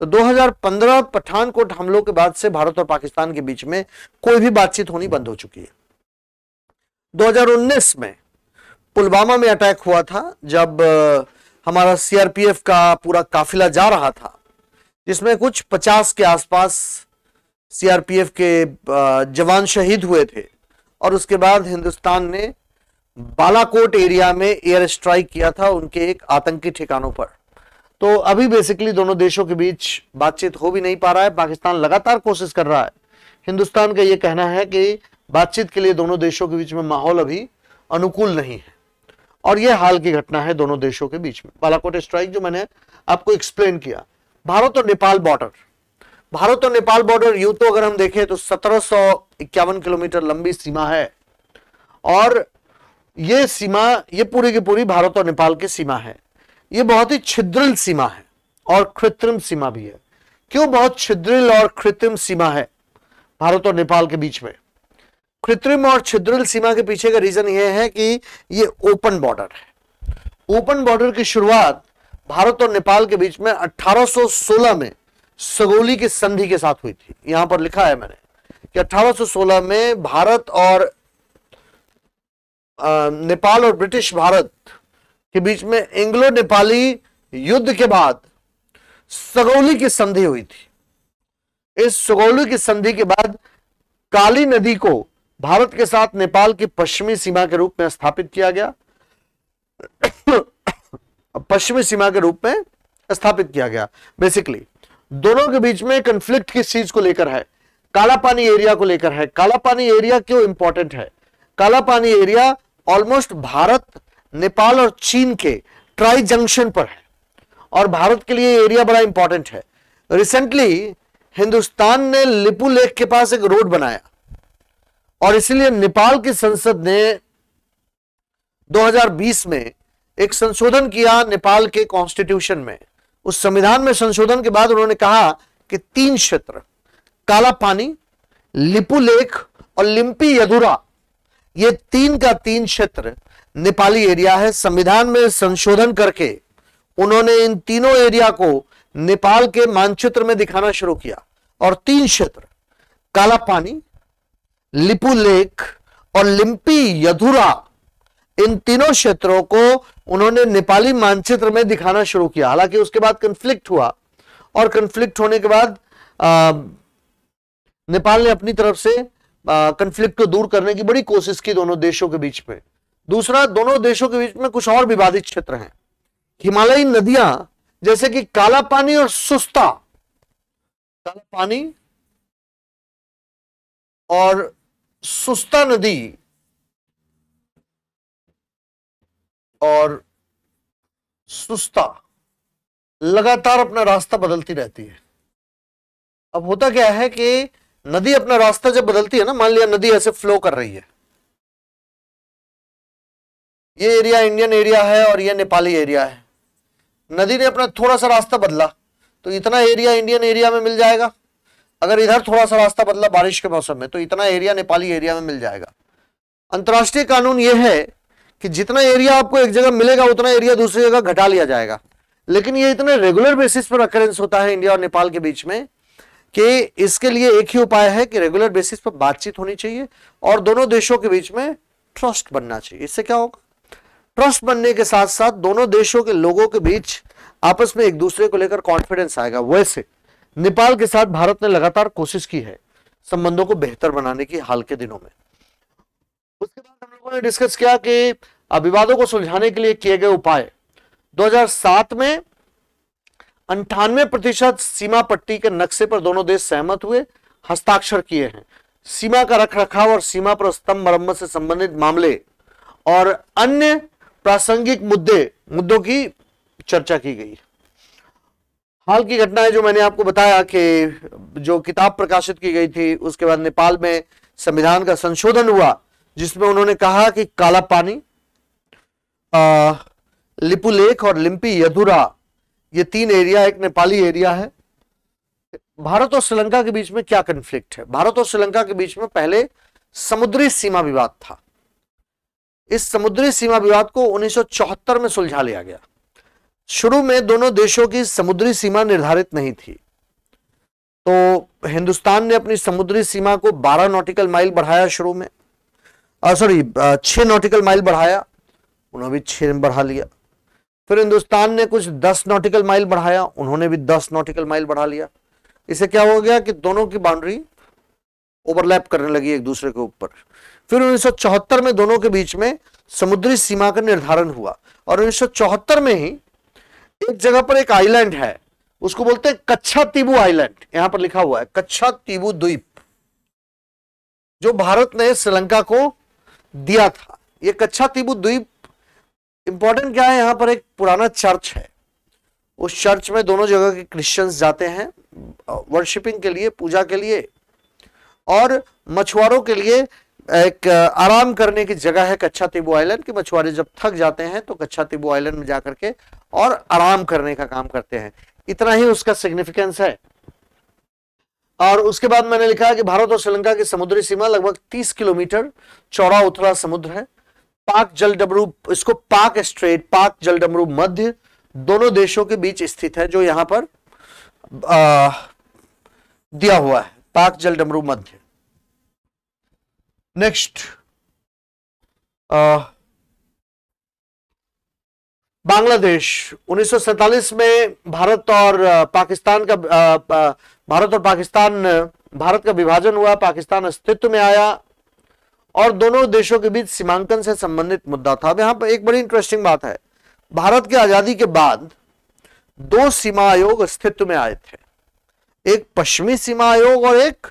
तो 2015 पठानकोट हमलों के बाद से भारत और पाकिस्तान के बीच में कोई भी बातचीत होनी बंद हो चुकी है 2019 में पुलवामा में अटैक हुआ था जब हमारा सीआरपीएफ का पूरा काफिला जा रहा था जिसमें कुछ पचास के आसपास सीआरपीएफ के जवान शहीद हुए थे और उसके बाद हिंदुस्तान ने बालाकोट एरिया में एयर स्ट्राइक किया था उनके एक आतंकी ठिकानों पर तो अभी बेसिकली दोनों देशों के बीच बातचीत हो भी नहीं पा रहा है पाकिस्तान लगातार कोशिश कर रहा है हिंदुस्तान का ये कहना है कि बातचीत के लिए दोनों देशों के बीच में माहौल अभी अनुकूल नहीं है और यह हाल की घटना है दोनों देशों के बीच में बालाकोट स्ट्राइक जो मैंने आपको एक्सप्लेन किया भारत और नेपाल बॉर्डर भारत और नेपाल बॉर्डर यू तो अगर हम देखें तो सत्रह किलोमीटर लंबी सीमा है और ये सीमा ये पूरी की पूरी भारत और नेपाल की सीमा है ये बहुत ही छिद्रिल सीमा है और कृत्रिम सीमा भी है क्यों बहुत छिद्रिल और कृत्रिम सीमा है भारत और नेपाल के बीच में कृत्रिम और छिद्रिल सीमा के पीछे का रीजन यह है कि ये ओपन बॉर्डर है ओपन बॉर्डर की शुरुआत भारत और नेपाल के बीच में 1816 में सगोली की संधि के साथ हुई थी यहां पर लिखा है मैंने कि 1816 में भारत और नेपाल और ब्रिटिश भारत के बीच में एंग्लो नेपाली युद्ध के बाद सगोली की संधि हुई थी इस सगोली की संधि के बाद काली नदी को भारत के साथ नेपाल की पश्चिमी सीमा के रूप में स्थापित किया गया पश्चिमी सीमा के रूप में स्थापित किया गया बेसिकली दोनों के बीच में कंफ्लिक्ट किस चीज को लेकर है काला पानी एरिया को लेकर है काला पानी एरिया क्यों इंपॉर्टेंट है काला पानी एरिया ऑलमोस्ट भारत नेपाल और चीन के ट्राई जंक्शन पर है और भारत के लिए एरिया बड़ा इंपॉर्टेंट है रिसेंटली हिंदुस्तान ने लिपू लेक के पास एक रोड बनाया और इसलिए नेपाल की संसद ने 2020 में एक संशोधन किया नेपाल के कॉन्स्टिट्यूशन में उस संविधान में संशोधन के बाद उन्होंने कहा कि तीन क्षेत्र काला पानी लिपु लेख और लिम्पी यदुरा ये तीन का तीन क्षेत्र नेपाली एरिया है संविधान में संशोधन करके उन्होंने इन तीनों एरिया को नेपाल के मानचित्र में दिखाना शुरू किया और तीन क्षेत्र काला पानी लिपुलेख और लिम्पी यधुरा इन तीनों क्षेत्रों को उन्होंने नेपाली मानचित्र में दिखाना शुरू किया हालांकि उसके बाद कंफ्लिक्ट हुआ और कंफ्लिक्ट होने के बाद आ, नेपाल ने अपनी तरफ से कंफ्लिक्ट को दूर करने की बड़ी कोशिश की दोनों देशों के बीच में दूसरा दोनों देशों के बीच में कुछ और विवादित क्षेत्र हैं हिमालयी नदियां जैसे कि काला पानी और सुस्ता काला पानी और सुस्ता नदी और सुस्ता लगातार अपना रास्ता बदलती रहती है अब होता क्या है कि नदी अपना रास्ता जब बदलती है ना मान लिया नदी ऐसे फ्लो कर रही है ये एरिया इंडियन एरिया है और ये नेपाली एरिया है नदी ने अपना थोड़ा सा रास्ता बदला तो इतना एरिया इंडियन एरिया में मिल जाएगा अगर इधर थोड़ा सा रास्ता बदला बारिश के मौसम में तो इतना एरिया नेपाली एरिया में मिल जाएगा अंतर्राष्ट्रीय कानून यह है कि जितना एरिया आपको एक जगह मिलेगा उतना एरिया दूसरी जगह घटा लिया जाएगा लेकिन ये इतने रेगुलर बेसिस पर अकरेंस होता है इंडिया और नेपाल के बीच में कि इसके लिए एक ही उपाय है कि रेगुलर बेसिस पर बातचीत होनी चाहिए और दोनों देशों के बीच में ट्रस्ट बनना चाहिए इससे क्या होगा ट्रस्ट बनने के साथ साथ दोनों देशों के लोगों के बीच आपस में एक दूसरे को लेकर कॉन्फिडेंस आएगा वैसे नेपाल के साथ भारत ने लगातार कोशिश की है संबंधों को बेहतर बनाने की हाल के दिनों में उसके बाद हम लोगों ने डिस्कस किया कि अभिवादों को सुलझाने के लिए किए गए उपाय 2007 में अंठानवे प्रतिशत सीमा पट्टी के नक्शे पर दोनों देश सहमत हुए हस्ताक्षर किए हैं सीमा का रख रखाव और सीमा पर स्तंभ मरम्मत से संबंधित मामले और अन्य प्रासंगिक मुद्दे मुद्दों की चर्चा की गई है हाल की घटना है जो मैंने आपको बताया कि जो किताब प्रकाशित की गई थी उसके बाद नेपाल में संविधान का संशोधन हुआ जिसमें उन्होंने कहा कि काला पानी आ, लिपुलेख और लिम्पी यदुरा ये तीन एरिया एक नेपाली एरिया है भारत और श्रीलंका के बीच में क्या कंफ्लिक्ट है भारत और श्रीलंका के बीच में पहले समुद्री सीमा विवाद था इस समुद्री सीमा विवाद को 1974 में सुलझा लिया गया शुरू में दोनों देशों की समुद्री सीमा निर्धारित नहीं थी तो हिंदुस्तान ने अपनी समुद्री सीमा को 12 नॉटिकल माइल बढ़ाया शुरू में सॉरी छः नॉटिकल माइल बढ़ाया उन्होंने भी छः बढ़ा लिया फिर हिंदुस्तान ने कुछ 10 नॉटिकल माइल बढ़ाया उन्होंने भी 10 नॉटिकल माइल बढ़ा लिया इसे क्या हो गया कि दोनों की बाउंड्री ओवरलैप करने लगी एक दूसरे के ऊपर फिर उन्नीस में दोनों के बीच में समुद्री सीमा का निर्धारण हुआ और उन्नीस में ही एक जगह पर एक आइलैंड है उसको बोलते हैं कच्छा तिबू आइलैंड यहां पर लिखा हुआ है कच्छा तिबू द्वीप जो भारत ने श्रीलंका को दिया था ये कच्छा तिबू द्वीप इंपॉर्टेंट क्या है यहां पर एक पुराना चर्च है उस चर्च में दोनों जगह के क्रिश्चियंस जाते हैं वर्शिपिंग के लिए पूजा के लिए और मछुआरों के लिए एक आराम करने की जगह है कच्छा तिबू आइलैंड कि मछुआरे जब थक जाते हैं तो कच्छा तिबू आइलैंड में जाकर के और आराम करने का काम करते हैं इतना ही उसका सिग्निफिकेंस है और उसके बाद मैंने लिखा कि भारत और श्रीलंका की समुद्री सीमा लगभग 30 किलोमीटर चौड़ा उतरा समुद्र है पाक जल डबरू इसको पाक स्ट्रेट पाक जल डबरू मध्य दोनों देशों के बीच स्थित है जो यहां पर आ, दिया हुआ है पाक जल डमरू मध्य नेक्स्ट बांग्लादेश 1947 में भारत और पाकिस्तान का भारत और पाकिस्तान भारत का विभाजन हुआ पाकिस्तान अस्तित्व में आया और दोनों देशों के बीच सीमांकन से संबंधित मुद्दा था अब पर एक बड़ी इंटरेस्टिंग बात है भारत की आजादी के बाद दो सीमा आयोग अस्तित्व में आए थे एक पश्चिमी सीमा आयोग और एक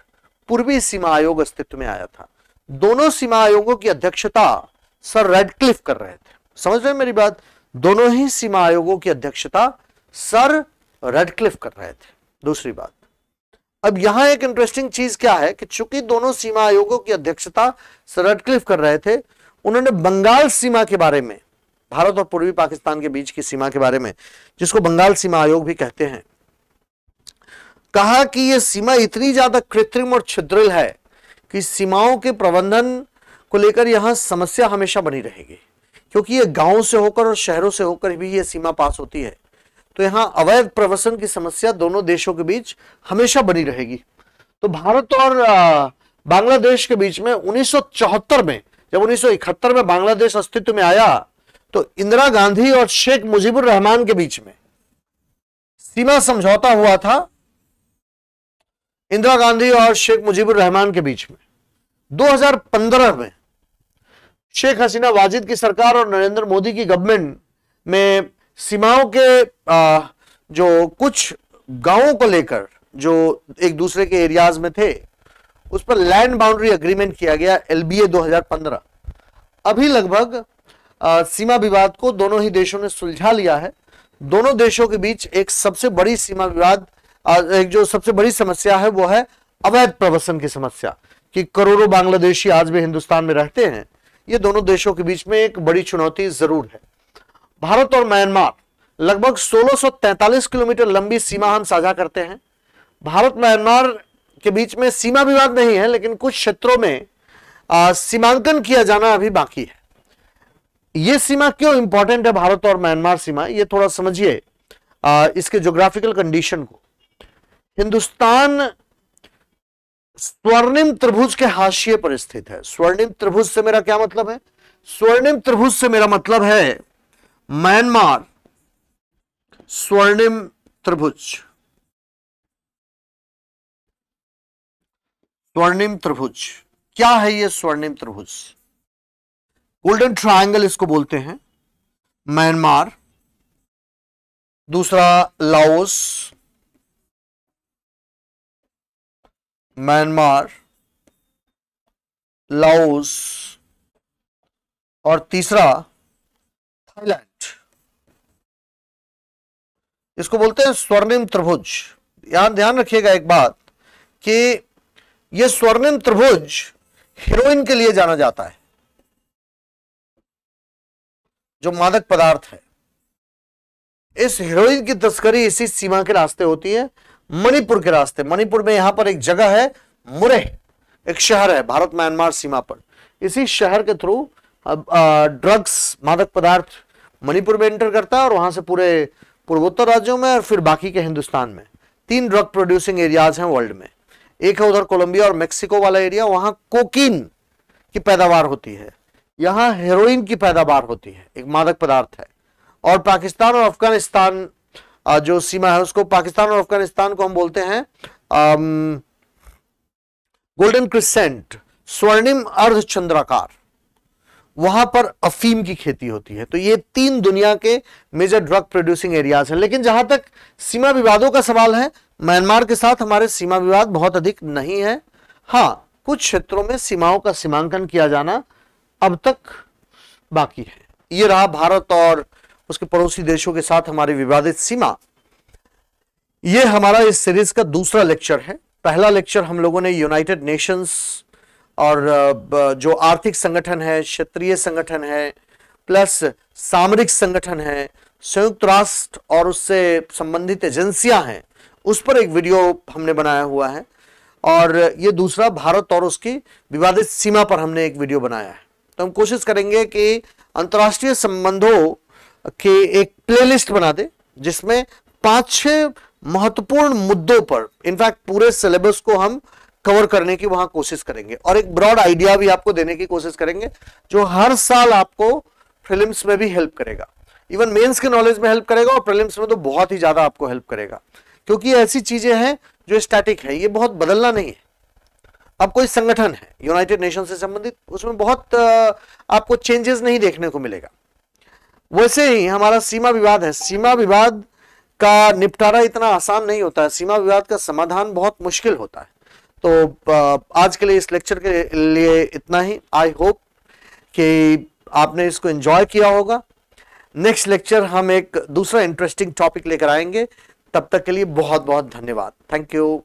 पूर्वी सीमा आयोग अस्तित्व में आया था दोनों सीमा आयोगों की अध्यक्षता सर रेडक्लिफ कर रहे थे समझ रहे मेरी बात दोनों ही सीमा आयोगों की अध्यक्षता सर रेडक्लिफ कर रहे थे दूसरी बात अब यहां एक इंटरेस्टिंग चीज क्या है कि चूंकि दोनों सीमा आयोगों की अध्यक्षता सर रेडक्लिफ कर रहे थे उन्होंने बंगाल सीमा के बारे में भारत और पूर्वी पाकिस्तान के बीच की सीमा के बारे में जिसको बंगाल सीमा आयोग भी कहते हैं कहा कि यह सीमा इतनी ज्यादा कृत्रिम और छिद्रिल है कि सीमाओं के प्रबंधन को लेकर यहां समस्या हमेशा बनी रहेगी क्योंकि ये गांव से होकर और शहरों से होकर भी ये सीमा पास होती है तो यहाँ अवैध प्रवसन की समस्या दोनों देशों के बीच हमेशा बनी रहेगी तो भारत और बांग्लादेश के बीच में उन्नीस में जब उन्नीस में बांग्लादेश अस्तित्व में आया तो इंदिरा गांधी और शेख मुजीबुर रहमान के बीच में सीमा समझौता हुआ था इंदिरा गांधी और शेख मुजीबुर रहमान के बीच में 2015 में शेख हसीना वाजिद की सरकार और नरेंद्र मोदी की गवर्नमेंट में सीमाओं के आ, जो कुछ गांवों को लेकर जो एक दूसरे के एरियाज में थे उस पर लैंड बाउंड्री एग्रीमेंट किया गया एलबीए 2015 अभी लगभग सीमा विवाद को दोनों ही देशों ने सुलझा लिया है दोनों देशों के बीच एक सबसे बड़ी सीमा विवाद एक जो सबसे बड़ी समस्या है वो है अवैध प्रवसन की समस्या कि करोड़ों बांग्लादेशी आज भी हिंदुस्तान में रहते हैं ये दोनों देशों के बीच में एक बड़ी चुनौती जरूर है भारत और म्यांमार लगभग 1643 किलोमीटर लंबी सीमा हम साझा करते हैं भारत म्यांमार के बीच में सीमा विवाद नहीं है लेकिन कुछ क्षेत्रों में सीमांकन किया जाना अभी बाकी है ये सीमा क्यों इंपॉर्टेंट है भारत और म्यांमार सीमा ये थोड़ा समझिए इसके जोग्राफिकल कंडीशन को हिंदुस्तान स्वर्णिम त्रिभुज के हाशिए पर स्थित है स्वर्णिम त्रिभुज से मेरा क्या मतलब है स्वर्णिम त्रिभुज से मेरा मतलब है म्यांमार स्वर्णिम त्रिभुज स्वर्णिम त्रिभुज क्या है ये स्वर्णिम त्रिभुज गोल्डन ट्रायंगल इसको बोलते हैं म्यांमार दूसरा लाओस म्यांमार लाओस और तीसरा थाईलैंड इसको बोलते हैं स्वर्णिम त्रिभुज यहां ध्यान रखिएगा एक बात कि यह स्वर्णिम त्रिभुज हीरोइन के लिए जाना जाता है जो मादक पदार्थ है इस हीरोइन की तस्करी इसी सीमा के रास्ते होती है मणिपुर के रास्ते मणिपुर में यहाँ पर एक जगह है मुरे एक शहर है भारत म्यांमार सीमा पर इसी शहर के थ्रू ड्रग्स मादक पदार्थ मणिपुर में एंटर करता है और वहां से पूरे पूर्वोत्तर राज्यों में और फिर बाकी के हिंदुस्तान में तीन ड्रग प्रोड्यूसिंग एरियाज हैं वर्ल्ड में एक है उधर कोलंबिया और मेक्सिको वाला एरिया वहां कोकीन की पैदावार होती है यहाँ हेरोइन की पैदावार होती है एक मादक पदार्थ है और पाकिस्तान और अफगानिस्तान जो सीमा है उसको पाकिस्तान और अफगानिस्तान को हम बोलते हैं गोल्डन क्रिसेंट स्वर्णिम अर्ध चंद्राकार वहां पर अफीम की खेती होती है तो ये तीन दुनिया के मेजर ड्रग प्रोड्यूसिंग एरियाज हैं लेकिन जहां तक सीमा विवादों का सवाल है म्यांमार के साथ हमारे सीमा विवाद बहुत अधिक नहीं है हाँ कुछ क्षेत्रों में सीमाओं का सीमांकन किया जाना अब तक बाकी है ये रहा भारत और उसके पड़ोसी देशों के साथ हमारी विवादित सीमा यह हमारा इस सीरीज का दूसरा लेक्चर है पहला लेक्चर हम लोगों ने यूनाइटेड नेशंस और जो आर्थिक संगठन है क्षेत्रीय संगठन है प्लस सामरिक संगठन है संयुक्त राष्ट्र और उससे संबंधित एजेंसियां हैं उस पर एक वीडियो हमने बनाया हुआ है और ये दूसरा भारत और उसकी विवादित सीमा पर हमने एक वीडियो बनाया है तो हम कोशिश करेंगे कि अंतर्राष्ट्रीय संबंधों कि एक प्लेलिस्ट बना दे जिसमें पांच छह महत्वपूर्ण मुद्दों पर इनफैक्ट पूरे सिलेबस को हम कवर करने की वहां कोशिश करेंगे और एक ब्रॉड आइडिया भी आपको देने की कोशिश करेंगे जो हर साल आपको फिल्म में भी हेल्प करेगा इवन मेंस के नॉलेज में हेल्प करेगा और प्रिलिम्स में तो बहुत ही ज्यादा आपको हेल्प करेगा क्योंकि ऐसी चीजें हैं जो स्टैटिक है ये बहुत बदलना नहीं है अब कोई संगठन है यूनाइटेड नेशन से संबंधित उसमें बहुत आपको चेंजेस नहीं देखने को मिलेगा वैसे ही हमारा सीमा विवाद है सीमा विवाद का निपटारा इतना आसान नहीं होता है सीमा विवाद का समाधान बहुत मुश्किल होता है तो आज के लिए इस लेक्चर के लिए इतना ही आई होप कि आपने इसको एंजॉय किया होगा नेक्स्ट लेक्चर हम एक दूसरा इंटरेस्टिंग टॉपिक लेकर आएंगे तब तक के लिए बहुत बहुत धन्यवाद थैंक यू